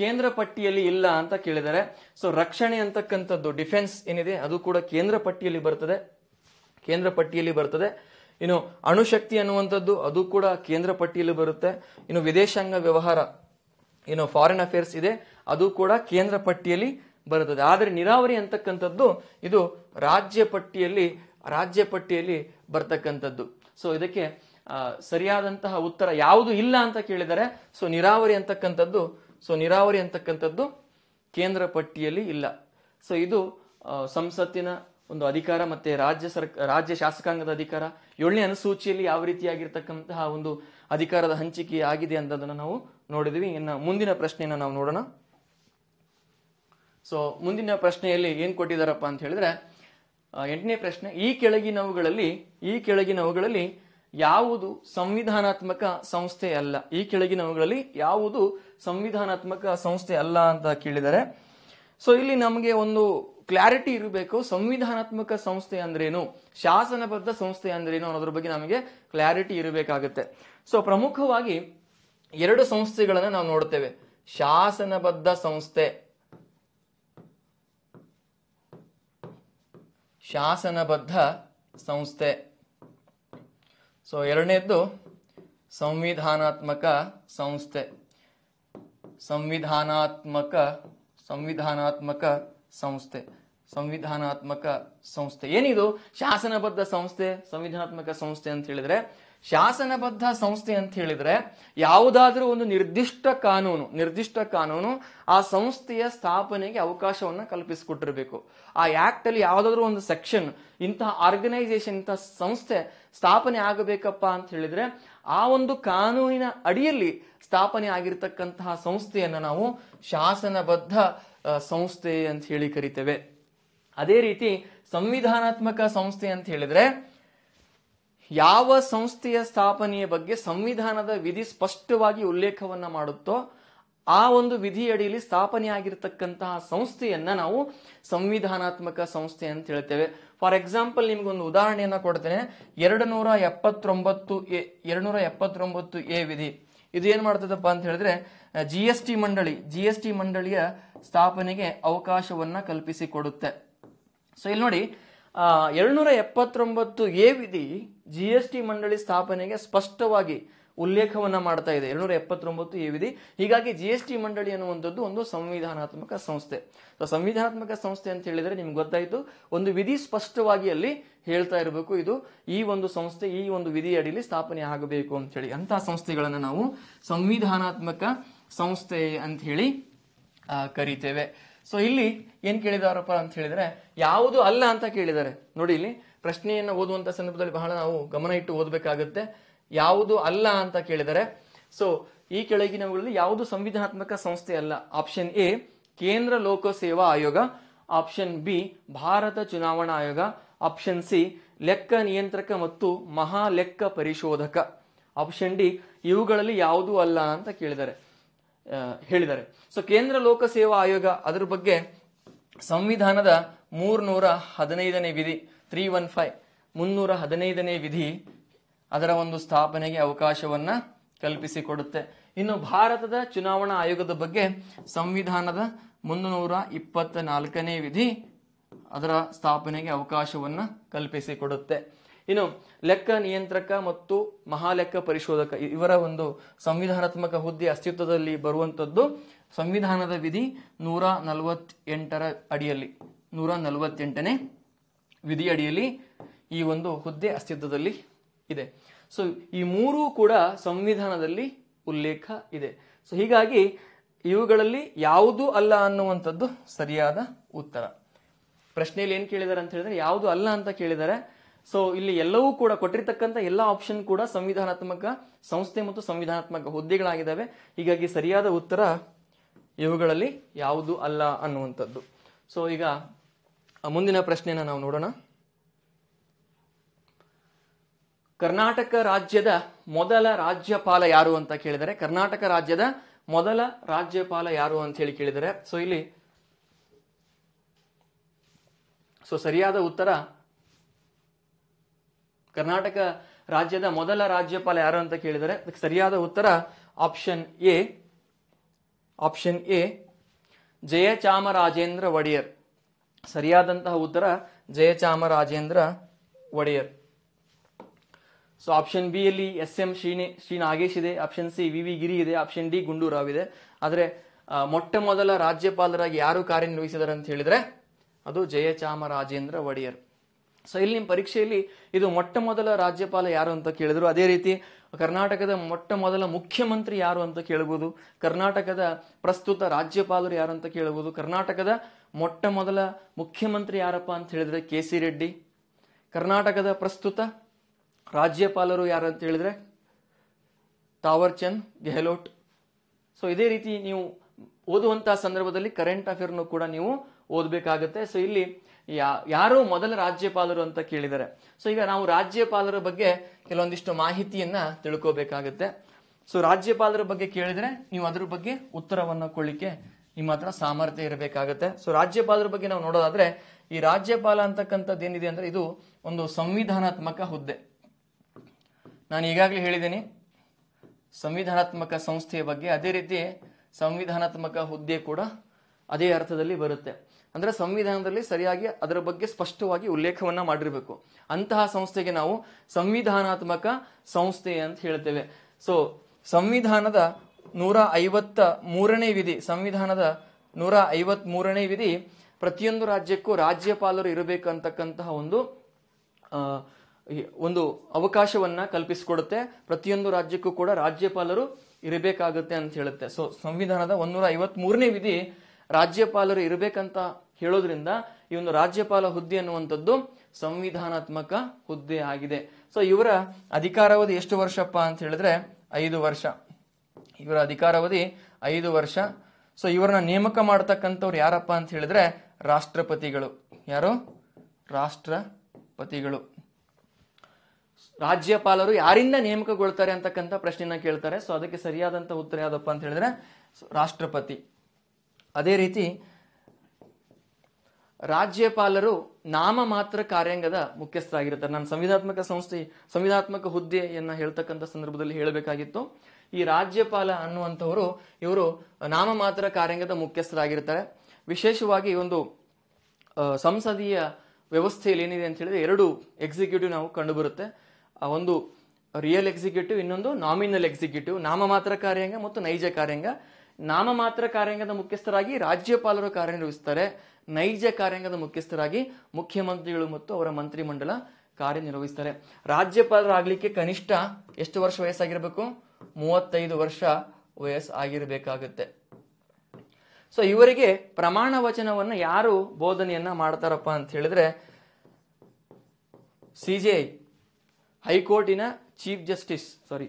ಕೇಂದ್ರ ಪಟ್ಟಿಯಲ್ಲಿ ಇಲ್ಲ ಅಂತ ಕೇಳಿದ್ದಾರೆ ಸೊ ರಕ್ಷಣೆ ಅಂತಕ್ಕಂಥದ್ದು ಡಿಫೆನ್ಸ್ ಏನಿದೆ ಅದು ಕೂಡ ಕೇಂದ್ರ ಪಟ್ಟಿಯಲ್ಲಿ ಬರ್ತದೆ ಕೇಂದ್ರ ಪಟ್ಟಿಯಲ್ಲಿ ಬರ್ತದೆ ಇನ್ನು ಅಣುಶಕ್ತಿ ಅನ್ನುವಂಥದ್ದು ಅದು ಕೂಡ ಕೇಂದ್ರ ಪಟ್ಟಿಯಲ್ಲಿ ಬರುತ್ತೆ ಇನ್ನು ವಿದೇಶಾಂಗ ವ್ಯವಹಾರ ಏನು ಫಾರಿನ್ ಅಫೇರ್ಸ್ ಇದೆ ಅದು ಕೂಡ ಕೇಂದ್ರ ಪಟ್ಟಿಯಲ್ಲಿ ಬರುತ್ತದೆ ಆದರೆ ನೀರಾವರಿ ಅಂತಕ್ಕಂಥದ್ದು ಇದು ರಾಜ್ಯ ಪಟ್ಟಿಯಲ್ಲಿ ರಾಜ್ಯ ಪಟ್ಟಿಯಲ್ಲಿ ಬರ್ತಕ್ಕಂಥದ್ದು ಸೊ ಇದಕ್ಕೆ ಸರಿಯಾದಂತಹ ಉತ್ತರ ಯಾವುದು ಇಲ್ಲ ಅಂತ ಕೇಳಿದರೆ ಸೊ ನೀರಾವರಿ ಅಂತಕ್ಕಂಥದ್ದು ಸೊ ನೀರಾವರಿ ಅಂತಕ್ಕಂಥದ್ದು ಕೇಂದ್ರ ಪಟ್ಟಿಯಲ್ಲಿ ಇಲ್ಲ ಸೊ ಇದು ಸಂಸತ್ತಿನ ಒಂದು ಅಧಿಕಾರ ಮತ್ತೆ ರಾಜ್ಯ ಸರ್ಕ ರಾಜ್ಯ ಶಾಸಕಾಂಗದ ಅಧಿಕಾರ ಏಳನೇ ಅನುಸೂಚಿಯಲ್ಲಿ ಯಾವ ರೀತಿಯಾಗಿರ್ತಕ್ಕಂತಹ ಒಂದು ಅಧಿಕಾರದ ಹಂಚಿಕೆ ಆಗಿದೆ ಅನ್ನೋದನ್ನು ನಾವು ನೋಡಿದ್ವಿ ಇನ್ನು ಮುಂದಿನ ಪ್ರಶ್ನೆಯನ್ನು ನಾವು ನೋಡೋಣ ಸೊ ಮುಂದಿನ ಪ್ರಶ್ನೆಯಲ್ಲಿ ಏನು ಕೊಟ್ಟಿದ್ದಾರಪ್ಪ ಅಂತ ಹೇಳಿದ್ರೆ ಎಂಟನೇ ಪ್ರಶ್ನೆ ಈ ಕೆಳಗಿನವುಗಳಲ್ಲಿ ಈ ಕೆಳಗಿನವುಗಳಲ್ಲಿ ಯಾವುದು ಸಂವಿಧಾನಾತ್ಮಕ ಸಂಸ್ಥೆ ಅಲ್ಲ ಈ ಕೆಳಗಿನವುಗಳಲ್ಲಿ ಯಾವುದು ಸಂವಿಧಾನಾತ್ಮಕ ಸಂಸ್ಥೆ ಅಲ್ಲ ಅಂತ ಕೇಳಿದರೆ ಸೊ ಇಲ್ಲಿ ನಮಗೆ ಒಂದು ಕ್ಲಾರಿಟಿ ಇರಬೇಕು ಸಂವಿಧಾನಾತ್ಮಕ ಸಂಸ್ಥೆ ಅಂದ್ರೇನು ಶಾಸನಬದ್ಧ ಸಂಸ್ಥೆ ಅಂದ್ರೇನು ಅನ್ನೋದ್ರ ಬಗ್ಗೆ ನಮಗೆ ಕ್ಲಾರಿಟಿ ಇರಬೇಕಾಗುತ್ತೆ ಸೊ ಪ್ರಮುಖವಾಗಿ ಎರಡು ಸಂಸ್ಥೆಗಳನ್ನು ನಾವು ನೋಡ್ತೇವೆ ಶಾಸನಬದ್ಧ ಸಂಸ್ಥೆ ಶಾಸನಬದ್ಧ ಸಂಸ್ಥೆ ಸೊ ಎರಡನೇದ್ದು ಸಂವಿಧಾನಾತ್ಮಕ ಸಂಸ್ಥೆ ಸಂವಿಧಾನಾತ್ಮಕ ಸಂವಿಧಾನಾತ್ಮಕ ಸಂಸ್ಥೆ ಸಂವಿಧಾನಾತ್ಮಕ ಸಂಸ್ಥೆ ಏನಿದು ಶಾಸನಬದ್ಧ ಸಂಸ್ಥೆ ಸಂವಿಧಾನಾತ್ಮಕ ಸಂಸ್ಥೆ ಅಂತ ಹೇಳಿದ್ರೆ ಶಾಸನಬದ್ಧ ಸಂಸ್ಥೆ ಅಂತ ಹೇಳಿದ್ರೆ ಯಾವುದಾದ್ರೂ ಒಂದು ನಿರ್ದಿಷ್ಟ ಕಾನೂನು ನಿರ್ದಿಷ್ಟ ಕಾನೂನು ಆ ಸಂಸ್ಥೆಯ ಸ್ಥಾಪನೆಗೆ ಅವಕಾಶವನ್ನು ಕಲ್ಪಿಸಿಕೊಟ್ಟಿರಬೇಕು ಆ ಆಕ್ಟ್ ಅಲ್ಲಿ ಯಾವುದಾದ್ರೂ ಒಂದು ಸೆಕ್ಷನ್ ಇಂತಹ ಆರ್ಗನೈಸೇಷನ್ ಇಂತಹ ಸಂಸ್ಥೆ ಸ್ಥಾಪನೆ ಆಗಬೇಕಪ್ಪ ಅಂತ ಹೇಳಿದ್ರೆ ಆ ಒಂದು ಕಾನೂನಿನ ಅಡಿಯಲ್ಲಿ ಸ್ಥಾಪನೆ ಆಗಿರ್ತಕ್ಕಂತಹ ಸಂಸ್ಥೆಯನ್ನು ನಾವು ಶಾಸನಬದ್ಧ ಸಂಸ್ಥೆ ಅಂತ ಹೇಳಿ ಕರಿತೇವೆ ಅದೇ ರೀತಿ ಸಂವಿಧಾನಾತ್ಮಕ ಸಂಸ್ಥೆ ಅಂತ ಹೇಳಿದ್ರೆ ಯಾವ ಸಂಸ್ಥೆಯ ಸ್ಥಾಪನೆಯ ಬಗ್ಗೆ ಸಂವಿಧಾನದ ವಿಧಿ ಸ್ಪಷ್ಟವಾಗಿ ಉಲ್ಲೇಖವನ್ನ ಮಾಡುತ್ತೋ ಆ ಒಂದು ವಿಧಿಯಡಿಯಲ್ಲಿ ಸ್ಥಾಪನೆ ಆಗಿರತಕ್ಕಂತಹ ಸಂಸ್ಥೆಯನ್ನ ನಾವು ಸಂವಿಧಾನಾತ್ಮಕ ಸಂಸ್ಥೆ ಅಂತ ಹೇಳ್ತೇವೆ ಫಾರ್ ಎಕ್ಸಾಂಪಲ್ ನಿಮ್ಗೊಂದು ಉದಾಹರಣೆಯನ್ನ ಕೊಡ್ತೇನೆ ಎರಡು ನೂರ ಎಪ್ಪತ್ತೊಂಬತ್ತು ಎ ಎರಡು ನೂರ ಎಪ್ಪತ್ತೊಂಬತ್ತು ಎ ವಿಧಿ ಇದು ಏನ್ ಮಾಡ್ತದಪ್ಪ ಅಂತ ಹೇಳಿದ್ರೆ ಜಿ ಎಸ್ ಟಿ ಮಂಡಳಿ ಜಿ ಎಸ್ ಟಿ ಮಂಡಳಿಯ ಸ್ಥಾಪನೆಗೆ ಅವಕಾಶವನ್ನ ಕಲ್ಪಿಸಿಕೊಡುತ್ತೆ ಸೊ ಇಲ್ಲಿ ನೋಡಿ ಎರಡು ನೂರ ಎಪ್ಪತ್ತೊಂಬತ್ತು ಎ ವಿಧಿ ಜಿ ಎಸ್ ಟಿ ಮಂಡಳಿ ಸ್ಥಾಪನೆಗೆ ಸ್ಪಷ್ಟವಾಗಿ ಉಲ್ಲೇಖವನ್ನ ಮಾಡ್ತಾ ಇದೆ ಎರಡ್ನೂರ ಎಪ್ಪತ್ತೊಂಬತ್ತು ಎ ವಿಧಿ ಹೀಗಾಗಿ ಜಿ ಎಸ್ ಟಿ ಮಂಡಳಿ ಅನ್ನುವಂಥದ್ದು ಒಂದು ಸಂವಿಧಾನಾತ್ಮಕ ಸಂಸ್ಥೆ ಸೊ ಸಂವಿಧಾನಾತ್ಮಕ ಸಂಸ್ಥೆ ಅಂತ ಹೇಳಿದ್ರೆ ನಿಮ್ಗೆ ಗೊತ್ತಾಯ್ತು ಒಂದು ವಿಧಿ ಸ್ಪಷ್ಟವಾಗಿ ಅಲ್ಲಿ ಹೇಳ್ತಾ ಇರಬೇಕು ಇದು ಈ ಒಂದು ಸಂಸ್ಥೆ ಈ ಒಂದು ವಿಧಿ ಅಡಿಯಲ್ಲಿ ಸ್ಥಾಪನೆ ಆಗಬೇಕು ಅಂತ ಹೇಳಿ ಅಂತಹ ಸಂಸ್ಥೆಗಳನ್ನು ನಾವು ಸಂವಿಧಾನಾತ್ಮಕ ಸಂಸ್ಥೆ ಅಂತ ಹೇಳಿ ಕರಿತೇವೆ ಸೊ ಇಲ್ಲಿ ಏನು ಕೇಳಿದಾರಪ್ಪ ಅಂತ ಹೇಳಿದ್ರೆ ಯಾವುದು ಅಲ್ಲ ಅಂತ ಕೇಳಿದ್ದಾರೆ ನೋಡಿ ಇಲ್ಲಿ ಪ್ರಶ್ನೆಯನ್ನು ಓದುವಂಥ ಸಂದರ್ಭದಲ್ಲಿ ಬಹಳ ನಾವು ಗಮನ ಇಟ್ಟು ಓದಬೇಕಾಗುತ್ತೆ ಯಾವುದು ಅಲ್ಲ ಅಂತ ಕೇಳಿದರೆ ಸೊ ಈ ಕೆಳಗಿನವುಗಳಲ್ಲಿ ಯಾವುದು ಸಂವಿಧಾನಾತ್ಮಕ ಸಂಸ್ಥೆ ಅಲ್ಲ ಆಪ್ಷನ್ ಎ ಕೇಂದ್ರ ಲೋಕಸೇವಾ ಆಯೋಗ ಆಪ್ಷನ್ ಬಿ ಭಾರತ ಚುನಾವಣಾ ಆಯೋಗ ಆಪ್ಷನ್ ಸಿ ಲೆಕ್ಕ ನಿಯಂತ್ರಕ ಮತ್ತು ಮಹಾ ಲೆಕ್ಕ ಪರಿಶೋಧಕ ಆಪ್ಷನ್ ಡಿ ಇವುಗಳಲ್ಲಿ ಯಾವುದೂ ಅಲ್ಲ ಅಂತ ಕೇಳಿದ್ದಾರೆ ಹೇಳಿದ್ದಾರೆ ಸೊ ಕೇಂದ್ರ ಲೋಕಸೇವಾ ಆಯೋಗ ಅದರ ಬಗ್ಗೆ ಸಂವಿಧಾನದ ಮೂರ್ನೂರ ಹದಿನೈದನೇ ವಿಧಿ ತ್ರೀ ಒನ್ ಫೈವ್ ಮುನ್ನೂರ ಹದಿನೈದನೇ ವಿಧಿ ಅದರ ಒಂದು ಸ್ಥಾಪನೆಗೆ ಅವಕಾಶವನ್ನ ಕಲ್ಪಿಸಿಕೊಡುತ್ತೆ ಇನ್ನು ಭಾರತದ ಚುನಾವಣಾ ಆಯೋಗದ ಬಗ್ಗೆ ಸಂವಿಧಾನದ ಮುನ್ನೂರ ಇಪ್ಪತ್ತ ನಾಲ್ಕನೇ ವಿಧಿ ಅದರ ಸ್ಥಾಪನೆಗೆ ಅವಕಾಶವನ್ನ ಕಲ್ಪಿಸಿಕೊಡುತ್ತೆ ಇನ್ನು ಲೆಕ್ಕ ನಿಯಂತ್ರಕ ಮತ್ತು ಮಹಾಲೆಕ್ಕ ಪರಿಶೋಧಕ ಇವರ ಒಂದು ಸಂವಿಧಾನಾತ್ಮಕ ಹುದ್ದೆ ಅಸ್ತಿತ್ವದಲ್ಲಿ ಬರುವಂಥದ್ದು ಸಂವಿಧಾನದ ವಿಧಿ ನೂರ ನಲವತ್ತೆಂಟರ ಅಡಿಯಲ್ಲಿ ನೂರ ನಲವತ್ತೆಂಟನೇ ವಿಧಿಯಡಿಯಲ್ಲಿ ಈ ಒಂದು ಹುದ್ದೆ ಅಸ್ತಿತ್ವದಲ್ಲಿ ಇದೆ ಸೊ ಈ ಮೂರೂ ಕೂಡ ಸಂವಿಧಾನದಲ್ಲಿ ಉಲ್ಲೇಖ ಇದೆ ಸೊ ಹೀಗಾಗಿ ಇವುಗಳಲ್ಲಿ ಯಾವುದೂ ಅಲ್ಲ ಅನ್ನುವಂಥದ್ದು ಸರಿಯಾದ ಉತ್ತರ ಪ್ರಶ್ನೆಯಲ್ಲಿ ಏನು ಕೇಳಿದ್ದಾರೆ ಅಂತ ಹೇಳಿದ್ರೆ ಯಾವುದು ಅಲ್ಲ ಅಂತ ಕೇಳಿದ್ದಾರೆ ಸೊ ಇಲ್ಲಿ ಎಲ್ಲವೂ ಕೂಡ ಕೊಟ್ಟಿರ್ತಕ್ಕಂಥ ಎಲ್ಲ ಆಪ್ಷನ್ ಕೂಡ ಸಂವಿಧಾನಾತ್ಮಕ ಸಂಸ್ಥೆ ಮತ್ತು ಸಂವಿಧಾನಾತ್ಮಕ ಹುದ್ದೆಗಳಾಗಿದ್ದಾವೆ ಹೀಗಾಗಿ ಸರಿಯಾದ ಉತ್ತರ ಇವುಗಳಲ್ಲಿ ಯಾವುದು ಅಲ್ಲ ಅನ್ನುವಂಥದ್ದು ಸೊ ಈಗ ಮುಂದಿನ ಪ್ರಶ್ನೆಯನ್ನು ನಾವು ನೋಡೋಣ ಕರ್ನಾಟಕ ರಾಜ್ಯದ ಮೊದಲ ರಾಜ್ಯಪಾಲ ಯಾರು ಅಂತ ಕೇಳಿದರೆ ಕರ್ನಾಟಕ ರಾಜ್ಯದ ಮೊದಲ ರಾಜ್ಯಪಾಲ ಯಾರು ಅಂತ ಹೇಳಿ ಕೇಳಿದರೆ ಸೊ ಇಲ್ಲಿ ಸೊ ಸರಿಯಾದ ಉತ್ತರ ಕರ್ನಾಟಕ ರಾಜ್ಯದ ಮೊದಲ ರಾಜ್ಯಪಾಲ ಯಾರು ಅಂತ ಕೇಳಿದರೆ ಅದಕ್ಕೆ ಸರಿಯಾದ ಉತ್ತರ option A option A Jayachamarajendra Wodeyar ಸರಿಯಾದಂತಹ ಉತ್ತರ Jayachamarajendra Wodeyar so option B ಅಲ್ಲಿ ಎಸ್ ಎಂ ಶ್ರೀನಿ ಶ್ರೀ ನಾಗೇಶ್ ಇದೆ option C V V Giri ಇದೆ ಆಪ್ಷನ್ ಡಿ ಗುಂಡೂರಾವ್ ಇದೆ ಆದರೆ ಮೊಟ್ಟ ಮೊದಲ ರಾಜ್ಯಪಾಲರಾಗಿ ಯಾರು ಕಾರ್ಯನಿರ್ವಹಿಸಿದಾರೆ ಅಂತ ಹೇಳಿದ್ರೆ ಅದು ಜಯಚಾಮರಾಜೇಂದ್ರ ಒಡೆಯರ್ ಸೊ ಇಲ್ಲಿ ನಿಮ್ಮ ಪರೀಕ್ಷೆಯಲ್ಲಿ ಇದು ಮೊಟ್ಟ ಮೊದಲ ರಾಜ್ಯಪಾಲ ಯಾರು ಅಂತ ಕೇಳಿದ್ರು ಅದೇ ರೀತಿ ಕರ್ನಾಟಕದ ಮೊಟ್ಟ ಮೊದಲ ಮುಖ್ಯಮಂತ್ರಿ ಯಾರು ಅಂತ ಕೇಳಬಹುದು ಕರ್ನಾಟಕದ ಪ್ರಸ್ತುತ ರಾಜ್ಯಪಾಲರು ಯಾರು ಅಂತ ಕೇಳಬಹುದು ಕರ್ನಾಟಕದ ಮೊಟ್ಟ ಮೊದಲ ಮುಖ್ಯಮಂತ್ರಿ ಯಾರಪ್ಪ ಅಂತ ಹೇಳಿದ್ರೆ ಕೆ ಸಿ ರೆಡ್ಡಿ ಕರ್ನಾಟಕದ ಪ್ರಸ್ತುತ ರಾಜ್ಯಪಾಲರು ಯಾರು ಅಂತ ಹೇಳಿದ್ರೆ ತಾವರ್ಚಂದ್ ಗೆಹ್ಲೋಟ್ ಸೊ ಇದೇ ರೀತಿ ನೀವು ಓದುವಂತಹ ಸಂದರ್ಭದಲ್ಲಿ ಕರೆಂಟ್ ಅಫೇರ್ನು ಕೂಡ ನೀವು ಓದಬೇಕಾಗತ್ತೆ ಸೊ ಇಲ್ಲಿ ಯಾ ಯಾರು ಮೊದಲ ರಾಜ್ಯಪಾಲರು ಅಂತ ಕೇಳಿದ್ದಾರೆ ಸೊ ಈಗ ನಾವು ರಾಜ್ಯಪಾಲರ ಬಗ್ಗೆ ಕೆಲವೊಂದಿಷ್ಟು ಮಾಹಿತಿಯನ್ನ ತಿಳ್ಕೋಬೇಕಾಗತ್ತೆ ಸೊ ರಾಜ್ಯಪಾಲರ ಬಗ್ಗೆ ಕೇಳಿದ್ರೆ ನೀವು ಅದರ ಬಗ್ಗೆ ಉತ್ತರವನ್ನು ಕೊಡಲಿಕ್ಕೆ ನಿಮ್ಮ ಹತ್ರ ಸಾಮರ್ಥ್ಯ ಇರಬೇಕಾಗುತ್ತೆ ಸೊ ರಾಜ್ಯಪಾಲರ ಬಗ್ಗೆ ನಾವು ನೋಡೋದಾದ್ರೆ ಈ ರಾಜ್ಯಪಾಲ ಅಂತಕ್ಕಂಥದ್ದು ಏನಿದೆ ಅಂದ್ರೆ ಇದು ಒಂದು ಸಂವಿಧಾನಾತ್ಮಕ ಹುದ್ದೆ ನಾನು ಈಗಾಗಲೇ ಹೇಳಿದ್ದೀನಿ ಸಂವಿಧಾನಾತ್ಮಕ ಸಂಸ್ಥೆಯ ಬಗ್ಗೆ ಅದೇ ರೀತಿ ಸಂವಿಧಾನಾತ್ಮಕ ಹುದ್ದೆ ಕೂಡ ಅದೇ ಅರ್ಥದಲ್ಲಿ ಬರುತ್ತೆ ಅಂದ್ರೆ ಸಂವಿಧಾನದಲ್ಲಿ ಸರಿಯಾಗಿ ಅದರ ಬಗ್ಗೆ ಸ್ಪಷ್ಟವಾಗಿ ಉಲ್ಲೇಖವನ್ನ ಮಾಡಿರಬೇಕು ಅಂತಹ ಸಂಸ್ಥೆಗೆ ನಾವು ಸಂವಿಧಾನಾತ್ಮಕ ಸಂಸ್ಥೆ ಅಂತ ಹೇಳ್ತೇವೆ ಸೊ ಸಂವಿಧಾನದ ನೂರ ಐವತ್ತ ಮೂರನೇ ವಿಧಿ ಸಂವಿಧಾನದ ನೂರ ಐವತ್ ಮೂರನೇ ವಿಧಿ ಪ್ರತಿಯೊಂದು ರಾಜ್ಯಕ್ಕೂ ರಾಜ್ಯಪಾಲರು ಇರಬೇಕಂತಕ್ಕಂತಹ ಒಂದು ಒಂದು ಅವಕಾಶವನ್ನ ಕಲ್ಪಿಸಿಕೊಡುತ್ತೆ ಪ್ರತಿಯೊಂದು ರಾಜ್ಯಕ್ಕೂ ಕೂಡ ರಾಜ್ಯಪಾಲರು ಇರಬೇಕಾಗುತ್ತೆ ಅಂತ ಹೇಳುತ್ತೆ ಸೊ ಸಂವಿಧಾನದ ಒಂದೂರ ಐವತ್ ಮೂರನೇ ವಿಧಿ ರಾಜ್ಯಪಾಲರು ಇರಬೇಕಂತ ಹೇಳೋದ್ರಿಂದ ಈ ಒಂದು ರಾಜ್ಯಪಾಲ ಹುದ್ದೆ ಅನ್ನುವಂಥದ್ದು ಸಂವಿಧಾನಾತ್ಮಕ ಹುದ್ದೆ ಆಗಿದೆ ಸೊ ಇವರ ಅಧಿಕಾರಾವಧಿ ಎಷ್ಟು ವರ್ಷಪ್ಪ ಅಂತ ಹೇಳಿದ್ರೆ ಐದು ವರ್ಷ ಇವರ ಅಧಿಕಾರಾವಧಿ ಐದು ವರ್ಷ ಸೊ ಇವರನ್ನ ನೇಮಕ ಮಾಡ್ತಕ್ಕಂಥವ್ರು ಯಾರಪ್ಪ ಅಂತ ಹೇಳಿದ್ರೆ ರಾಷ್ಟ್ರಪತಿಗಳು ಯಾರು ರಾಷ್ಟ್ರಪತಿಗಳು ರಾಜ್ಯಪಾಲರು ಯಾರಿಂದ ನೇಮಕಗೊಳ್ತಾರೆ ಅಂತಕ್ಕಂಥ ಪ್ರಶ್ನೆನ ಕೇಳ್ತಾರೆ ಸೊ ಅದಕ್ಕೆ ಸರಿಯಾದಂತ ಉತ್ತರ ಯಾವುದಪ್ಪ ಅಂತ ಹೇಳಿದ್ರೆ ರಾಷ್ಟ್ರಪತಿ ಅದೇ ರೀತಿ ರಾಜ್ಯಪಾಲರು ನಾಮ ಮಾತ್ರ ಕಾರ್ಯಾಂಗದ ಮುಖ್ಯಸ್ಥರಾಗಿರುತ್ತಾರೆ ನಾನು ಸಂವಿಧಾತ್ಮಕ ಸಂಸ್ಥೆ ಸಂವಿಧಾತ್ಮಕ ಹುದ್ದೆಯನ್ನ ಹೇಳ್ತಕ್ಕಂಥ ಸಂದರ್ಭದಲ್ಲಿ ಹೇಳಬೇಕಾಗಿತ್ತು ಈ ರಾಜ್ಯಪಾಲ ಅನ್ನುವಂಥವರು ಇವರು ನಾಮಮಾತ್ರ ಕಾರ್ಯಾಂಗದ ಮುಖ್ಯಸ್ಥರಾಗಿರ್ತಾರೆ ವಿಶೇಷವಾಗಿ ಒಂದು ಸಂಸದೀಯ ವ್ಯವಸ್ಥೆಯಲ್ಲಿ ಏನಿದೆ ಅಂತ ಹೇಳಿದ್ರೆ ಎರಡು ಎಕ್ಸಿಕ್ಯೂಟಿವ್ ನಾವು ಕಂಡುಬರುತ್ತೆ ಒಂದು ರಿಯಲ್ ಎಕ್ಸಿಕ್ಯೂಟಿವ್ ಇನ್ನೊಂದು ನಾಮಿನಲ್ ಎಕ್ಸಿಕ್ಯೂಟಿವ್ ನಾಮಮಾತ್ರ ಕಾರ್ಯಾಂಗ ಮತ್ತು ನೈಜ ಕಾರ್ಯಾಂಗ ನಾಮಮಾತ್ರ ಕಾರ್ಯಾಂಗದ ಮುಖ್ಯಸ್ಥರಾಗಿ ರಾಜ್ಯಪಾಲರು ಕಾರ್ಯನಿರ್ವಹಿಸ್ತಾರೆ ನೈಜ ಕಾರ್ಯಾಂಗದ ಮುಖ್ಯಸ್ಥರಾಗಿ ಮುಖ್ಯಮಂತ್ರಿಗಳು ಮತ್ತು ಅವರ ಮಂತ್ರಿಮಂಡಲ ಕಾರ್ಯನಿರ್ವಹಿಸ್ತಾರೆ ರಾಜ್ಯಪಾಲರಾಗಲಿಕ್ಕೆ ಕನಿಷ್ಠ ಎಷ್ಟು ವರ್ಷ ವಯಸ್ಸಾಗಿರಬೇಕು ಮೂವತ್ತೈದು ವರ್ಷ ವಯಸ್ಸಾಗಿರಬೇಕಾಗುತ್ತೆ ಸೊ ಇವರಿಗೆ ಪ್ರಮಾಣ ವಚನವನ್ನು ಯಾರು ಬೋಧನೆಯನ್ನ ಮಾಡ್ತಾರಪ್ಪ ಅಂತ ಹೇಳಿದ್ರೆ ಸಿ ಜೆ ಐ ಹೈಕೋರ್ಟಿನ ಚೀಫ್ ಜಸ್ಟಿಸ್ ಸಾರಿ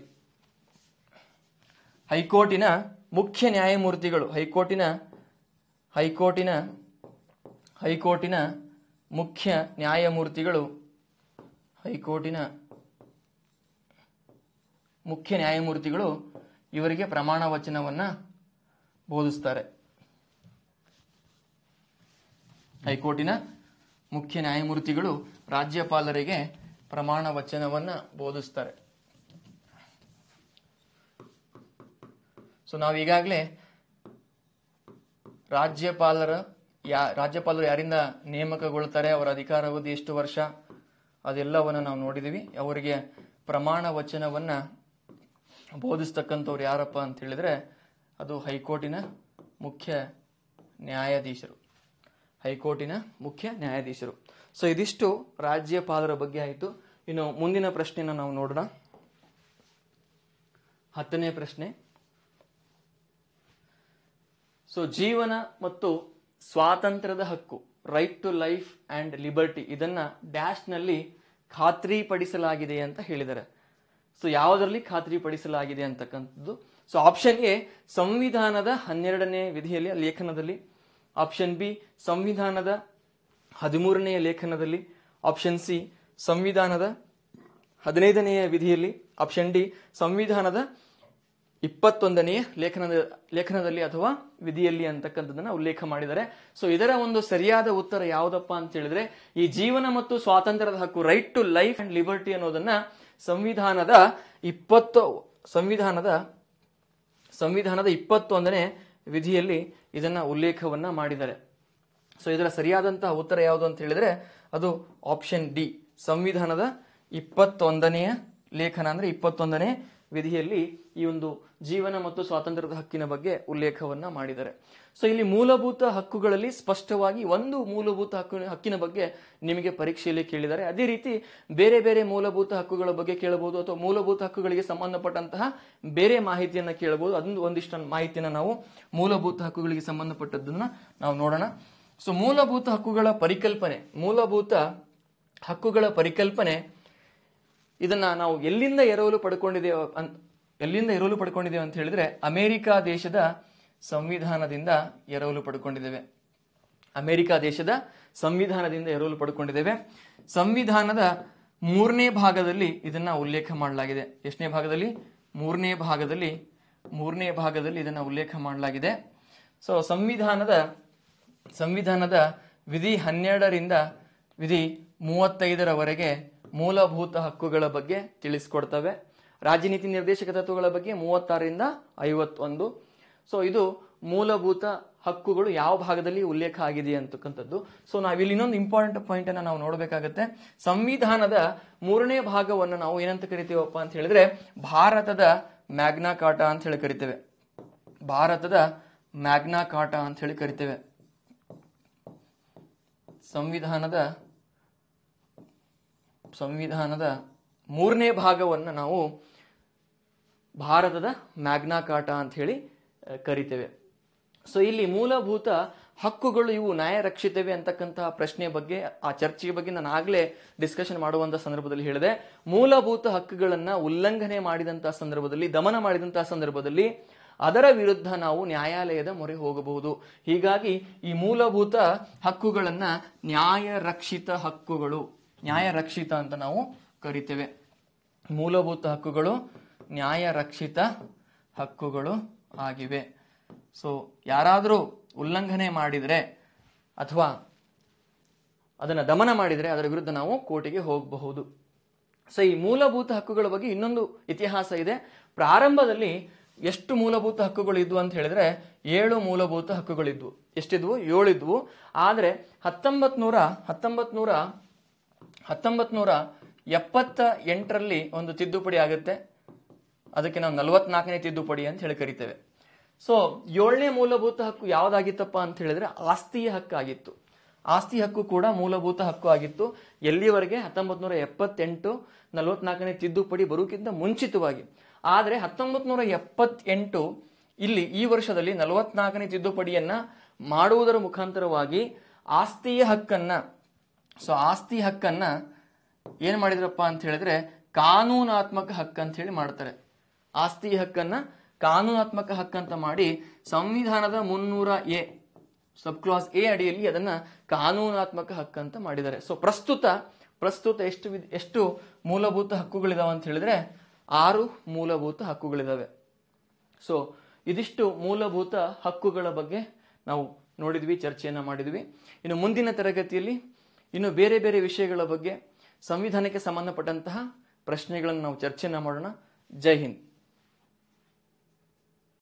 ಹೈಕೋರ್ಟಿನ ಮುಖ್ಯ ನ್ಯಾಯಮೂರ್ತಿಗಳು ಹೈಕೋರ್ಟಿನ ಹೈಕೋರ್ಟಿನ ಹೈಕೋರ್ಟಿನ ಮುಖ್ಯ ನ್ಯಾಯಮೂರ್ತಿಗಳು ಹೈಕೋರ್ಟಿನ ಮುಖ್ಯ ನ್ಯಾಯಮೂರ್ತಿಗಳು ಇವರಿಗೆ ಪ್ರಮಾಣ ವಚನವನ್ನು ಬೋಧಿಸ್ತಾರೆ ಹೈಕೋರ್ಟಿನ ಮುಖ್ಯ ನ್ಯಾಯಮೂರ್ತಿಗಳು ರಾಜ್ಯಪಾಲರಿಗೆ ಪ್ರಮಾಣ ವಚನವನ್ನು ಬೋಧಿಸ್ತಾರೆ ಸೊ ನಾವು ಈಗಾಗಲೇ ರಾಜ್ಯಪಾಲರ ಯಾ ರಾಜ್ಯಪಾಲರು ಯಾರಿಂದ ನೇಮಕಗೊಳ್ತಾರೆ ಅವರ ಅವಧಿ ಎಷ್ಟು ವರ್ಷ ಅದೆಲ್ಲವನ್ನು ನಾವು ನೋಡಿದ್ದೀವಿ ಅವರಿಗೆ ಪ್ರಮಾಣ ವಚನವನ್ನು ಬೋಧಿಸ್ತಕ್ಕಂಥವ್ರು ಯಾರಪ್ಪ ಅಂತ ಹೇಳಿದರೆ ಅದು ಹೈಕೋರ್ಟಿನ ಮುಖ್ಯ ನ್ಯಾಯಾಧೀಶರು ಹೈಕೋರ್ಟಿನ ಮುಖ್ಯ ನ್ಯಾಯಾಧೀಶರು ಸೊ ಇದಿಷ್ಟು ರಾಜ್ಯಪಾಲರ ಬಗ್ಗೆ ಆಯಿತು ಇನ್ನು ಮುಂದಿನ ಪ್ರಶ್ನೆನ ನಾವು ನೋಡೋಣ ಹತ್ತನೇ ಪ್ರಶ್ನೆ ಸೊ ಜೀವನ ಮತ್ತು ಸ್ವಾತಂತ್ರ್ಯದ ಹಕ್ಕು right to life and liberty ಇದನ್ನ ಡ್ಯಾಶ್ನಲ್ಲಿ ಖಾತ್ರಿಪಡಿಸಲಾಗಿದೆ ಅಂತ ಹೇಳಿದ್ದಾರೆ ಸೊ ಯಾವುದರಲ್ಲಿ ಖಾತ್ರಿಪಡಿಸಲಾಗಿದೆ ಅಂತಕ್ಕಂಥದ್ದು ಸೊ ಆಪ್ಷನ್ ಎ ಸಂವಿಧಾನದ ಹನ್ನೆರಡನೇ ವಿಧಿಯಲ್ಲಿ ಲೇಖನದಲ್ಲಿ ಆಪ್ಷನ್ ಬಿ ಸಂವಿಧಾನದ ಹದಿಮೂರನೆಯ ಲೇಖನದಲ್ಲಿ ಆಪ್ಷನ್ ಸಿ ಸಂವಿಧಾನದ ಹದಿನೈದನೆಯ ವಿಧಿಯಲ್ಲಿ ಆಪ್ಷನ್ ಡಿ ಸಂವಿಧಾನದ ಇಪ್ಪತ್ತೊಂದನೆಯ ಲೇಖನದ ಲೇಖನದಲ್ಲಿ ಅಥವಾ ವಿಧಿಯಲ್ಲಿ ಅಂತಕ್ಕಂಥದ್ದನ್ನ ಉಲ್ಲೇಖ ಮಾಡಿದ್ದಾರೆ ಸೊ ಇದರ ಒಂದು ಸರಿಯಾದ ಉತ್ತರ ಯಾವುದಪ್ಪ ಅಂತ ಹೇಳಿದ್ರೆ ಈ ಜೀವನ ಮತ್ತು ಸ್ವಾತಂತ್ರ್ಯದ ಹಕ್ಕು right to life and liberty ಅನ್ನೋದನ್ನ ಸಂವಿಧಾನದ ಇಪ್ಪತ್ತು ಸಂವಿಧಾನದ ಸಂವಿಧಾನದ ಇಪ್ಪತ್ತೊಂದನೇ ವಿಧಿಯಲ್ಲಿ ಇದನ್ನ ಉಲ್ಲೇಖವನ್ನ ಮಾಡಿದ್ದಾರೆ ಸೊ ಇದರ ಸರಿಯಾದಂತಹ ಉತ್ತರ ಯಾವುದು ಅಂತ ಹೇಳಿದ್ರೆ ಅದು ಆಪ್ಷನ್ ಡಿ ಸಂವಿಧಾನದ ಇಪ್ಪತ್ತೊಂದನೆಯ ಲೇಖನ ಅಂದ್ರೆ ಇಪ್ಪತ್ತೊಂದನೇ ವಿಧಿಯಲ್ಲಿ ಈ ಒಂದು ಜೀವನ ಮತ್ತು ಸ್ವಾತಂತ್ರ್ಯದ ಹಕ್ಕಿನ ಬಗ್ಗೆ ಉಲ್ಲೇಖವನ್ನ ಮಾಡಿದ್ದಾರೆ ಸೊ ಇಲ್ಲಿ ಮೂಲಭೂತ ಹಕ್ಕುಗಳಲ್ಲಿ ಸ್ಪಷ್ಟವಾಗಿ ಒಂದು ಮೂಲಭೂತ ಹಕ್ಕು ಹಕ್ಕಿನ ಬಗ್ಗೆ ನಿಮಗೆ ಪರೀಕ್ಷೆಯಲ್ಲಿ ಕೇಳಿದ್ದಾರೆ ಅದೇ ರೀತಿ ಬೇರೆ ಬೇರೆ ಮೂಲಭೂತ ಹಕ್ಕುಗಳ ಬಗ್ಗೆ ಕೇಳಬಹುದು ಅಥವಾ ಮೂಲಭೂತ ಹಕ್ಕುಗಳಿಗೆ ಸಂಬಂಧಪಟ್ಟಂತಹ ಬೇರೆ ಮಾಹಿತಿಯನ್ನ ಕೇಳಬಹುದು ಅದೊಂದು ಒಂದಿಷ್ಟು ಮಾಹಿತಿಯನ್ನ ನಾವು ಮೂಲಭೂತ ಹಕ್ಕುಗಳಿಗೆ ಸಂಬಂಧಪಟ್ಟದ್ದನ್ನ ನಾವು ನೋಡೋಣ ಸೊ ಮೂಲಭೂತ ಹಕ್ಕುಗಳ ಪರಿಕಲ್ಪನೆ ಮೂಲಭೂತ ಹಕ್ಕುಗಳ ಪರಿಕಲ್ಪನೆ ಇದನ್ನ ನಾವು ಎಲ್ಲಿಂದ ಎರವಲು ಪಡ್ಕೊಂಡಿದ್ದೇವೆ ಅನ್ ಎಲ್ಲಿಂದ ಎರವಲು ಪಡ್ಕೊಂಡಿದ್ದೇವೆ ಅಂತ ಹೇಳಿದ್ರೆ ಅಮೆರಿಕ ದೇಶದ ಸಂವಿಧಾನದಿಂದ ಎರವಲು ಪಡ್ಕೊಂಡಿದ್ದೇವೆ ಅಮೆರಿಕ ದೇಶದ ಸಂವಿಧಾನದಿಂದ ಎರವಲು ಪಡ್ಕೊಂಡಿದ್ದೇವೆ ಸಂವಿಧಾನದ ಮೂರನೇ ಭಾಗದಲ್ಲಿ ಇದನ್ನ ಉಲ್ಲೇಖ ಮಾಡಲಾಗಿದೆ ಎಷ್ಟನೇ ಭಾಗದಲ್ಲಿ ಮೂರನೇ ಭಾಗದಲ್ಲಿ ಮೂರನೇ ಭಾಗದಲ್ಲಿ ಇದನ್ನ ಉಲ್ಲೇಖ ಮಾಡಲಾಗಿದೆ ಸೊ ಸಂವಿಧಾನದ ಸಂವಿಧಾನದ ವಿಧಿ ಹನ್ನೆರಡರಿಂದ ವಿಧಿ ಮೂವತ್ತೈದರವರೆಗೆ ಮೂಲಭೂತ ಹಕ್ಕುಗಳ ಬಗ್ಗೆ ತಿಳಿಸ್ಕೊಡ್ತವೆ ರಾಜನೀತಿ ನಿರ್ದೇಶಕ ತತ್ವಗಳ ಬಗ್ಗೆ ಮೂವತ್ತಾರರಿಂದ ಐವತ್ತೊಂದು ಸೊ ಇದು ಮೂಲಭೂತ ಹಕ್ಕುಗಳು ಯಾವ ಭಾಗದಲ್ಲಿ ಉಲ್ಲೇಖ ಆಗಿದೆ ಅಂತಕ್ಕಂಥದ್ದು ಸೊ ನಾವಿಲ್ಲಿ ಇನ್ನೊಂದು ಇಂಪಾರ್ಟೆಂಟ್ ಪಾಯಿಂಟ್ ಅನ್ನ ನಾವು ನೋಡಬೇಕಾಗತ್ತೆ ಸಂವಿಧಾನದ ಮೂರನೇ ಭಾಗವನ್ನು ನಾವು ಏನಂತ ಕರಿತೀವಪ್ಪ ಅಂತ ಹೇಳಿದ್ರೆ ಭಾರತದ ಮ್ಯಾಗ್ನಾ ಕಾಟ ಅಂತ ಹೇಳಿ ಕರಿತೇವೆ ಭಾರತದ ಮ್ಯಾಗ್ನಾ ಕಾಟ ಅಂತ ಹೇಳಿ ಕರಿತೇವೆ ಸಂವಿಧಾನದ ಸಂವಿಧಾನದ ಮೂರನೇ ಭಾಗವನ್ನು ನಾವು ಭಾರತದ ಮ್ಯಾಗ್ನಾ ಅಂತ ಹೇಳಿ ಕರಿತೇವೆ ಸೊ ಇಲ್ಲಿ ಮೂಲಭೂತ ಹಕ್ಕುಗಳು ಇವು ನ್ಯಾಯ ರಕ್ಷಿತವೆ ಅಂತಕ್ಕಂತಹ ಪ್ರಶ್ನೆ ಬಗ್ಗೆ ಆ ಚರ್ಚೆಯ ಬಗ್ಗೆ ನಾನು ಆಗಲೇ ಡಿಸ್ಕಷನ್ ಮಾಡುವಂತಹ ಸಂದರ್ಭದಲ್ಲಿ ಹೇಳಿದೆ ಮೂಲಭೂತ ಹಕ್ಕುಗಳನ್ನು ಉಲ್ಲಂಘನೆ ಮಾಡಿದಂತಹ ಸಂದರ್ಭದಲ್ಲಿ ದಮನ ಮಾಡಿದಂತಹ ಸಂದರ್ಭದಲ್ಲಿ ಅದರ ವಿರುದ್ಧ ನಾವು ನ್ಯಾಯಾಲಯದ ಮೊರೆ ಹೋಗಬಹುದು ಹೀಗಾಗಿ ಈ ಮೂಲಭೂತ ಹಕ್ಕುಗಳನ್ನು ನ್ಯಾಯ ರಕ್ಷಿತ ಹಕ್ಕುಗಳು ನ್ಯಾಯ ರಕ್ಷಿತ ಅಂತ ನಾವು ಕರಿತೇವೆ ಮೂಲಭೂತ ಹಕ್ಕುಗಳು ನ್ಯಾಯ ರಕ್ಷಿತ ಹಕ್ಕುಗಳು ಆಗಿವೆ ಸೊ ಯಾರಾದರೂ ಉಲ್ಲಂಘನೆ ಮಾಡಿದರೆ ಅಥವಾ ಅದನ್ನು ದಮನ ಮಾಡಿದರೆ ಅದರ ವಿರುದ್ಧ ನಾವು ಕೋರ್ಟಿಗೆ ಹೋಗಬಹುದು ಸೊ ಈ ಮೂಲಭೂತ ಹಕ್ಕುಗಳ ಬಗ್ಗೆ ಇನ್ನೊಂದು ಇತಿಹಾಸ ಇದೆ ಪ್ರಾರಂಭದಲ್ಲಿ ಎಷ್ಟು ಮೂಲಭೂತ ಹಕ್ಕುಗಳು ಇದ್ವು ಅಂತ ಹೇಳಿದ್ರೆ ಏಳು ಮೂಲಭೂತ ಹಕ್ಕುಗಳಿದ್ವು ಎಷ್ಟಿದ್ವು ಏಳಿದ್ವು ಆದರೆ ಹತ್ತೊಂಬತ್ ನೂರ ಹತ್ತೊಂಬತ್ ನೂರ ಹತ್ತೊಂಬತ್ತು ನೂರ ಎಪ್ಪತ್ತ ಎಂಟರಲ್ಲಿ ಒಂದು ತಿದ್ದುಪಡಿ ಆಗುತ್ತೆ ಅದಕ್ಕೆ ನಾವು ನಲವತ್ನಾಲ್ಕನೇ ತಿದ್ದುಪಡಿ ಅಂತ ಹೇಳಿ ಕರಿತೇವೆ ಸೊ ಏಳನೇ ಮೂಲಭೂತ ಹಕ್ಕು ಯಾವುದಾಗಿತ್ತಪ್ಪ ಅಂತ ಹೇಳಿದ್ರೆ ಆಸ್ತಿಯ ಹಕ್ಕು ಆಗಿತ್ತು ಆಸ್ತಿ ಹಕ್ಕು ಕೂಡ ಮೂಲಭೂತ ಹಕ್ಕು ಆಗಿತ್ತು ಎಲ್ಲಿವರೆಗೆ ಹತ್ತೊಂಬತ್ತು ನೂರ ಎಪ್ಪತ್ತೆಂಟು ನಲವತ್ನಾಲ್ಕನೇ ತಿದ್ದುಪಡಿ ಬರೋಕ್ಕಿಂತ ಮುಂಚಿತವಾಗಿ ಆದರೆ ಹತ್ತೊಂಬತ್ತು ನೂರ ಎಪ್ಪತ್ತೆಂಟು ಇಲ್ಲಿ ಈ ವರ್ಷದಲ್ಲಿ ನಲವತ್ನಾಲ್ಕನೇ ತಿದ್ದುಪಡಿಯನ್ನ ಮಾಡುವುದರ ಮುಖಾಂತರವಾಗಿ ಆಸ್ತಿಯ ಹಕ್ಕನ್ನ ಸೊ ಆಸ್ತಿ ಹಕ್ಕನ್ನು ಏನು ಮಾಡಿದ್ರಪ್ಪ ಅಂತ ಹೇಳಿದ್ರೆ ಕಾನೂನಾತ್ಮಕ ಹಕ್ಕು ಅಂತ ಹೇಳಿ ಮಾಡ್ತಾರೆ ಆಸ್ತಿ ಹಕ್ಕನ್ನು ಕಾನೂನಾತ್ಮಕ ಹಕ್ಕಂತ ಮಾಡಿ ಸಂವಿಧಾನದ ಮುನ್ನೂರ ಎ ಸಬ್ ಕ್ಲಾಸ್ ಎ ಅಡಿಯಲ್ಲಿ ಅದನ್ನು ಕಾನೂನಾತ್ಮಕ ಹಕ್ಕಂತ ಮಾಡಿದ್ದಾರೆ ಸೊ ಪ್ರಸ್ತುತ ಪ್ರಸ್ತುತ ಎಷ್ಟು ಎಷ್ಟು ಮೂಲಭೂತ ಹಕ್ಕುಗಳಿದಾವೆ ಅಂತ ಹೇಳಿದ್ರೆ ಆರು ಮೂಲಭೂತ ಹಕ್ಕುಗಳಿದಾವೆ ಸೊ ಇದಿಷ್ಟು ಮೂಲಭೂತ ಹಕ್ಕುಗಳ ಬಗ್ಗೆ ನಾವು ನೋಡಿದ್ವಿ ಚರ್ಚೆಯನ್ನು ಮಾಡಿದ್ವಿ ಇನ್ನು ಮುಂದಿನ ತರಗತಿಯಲ್ಲಿ ಇನ್ನು ಬೇರೆ ಬೇರೆ ವಿಷಯಗಳ ಬಗ್ಗೆ ಸಂವಿಧಾನಕ್ಕೆ ಸಂಬಂಧಪಟ್ಟಂತಹ ಪ್ರಶ್ನೆಗಳನ್ನು ನಾವು ಚರ್ಚೆನ ಮಾಡೋಣ ಜೈ ಹಿಂದ್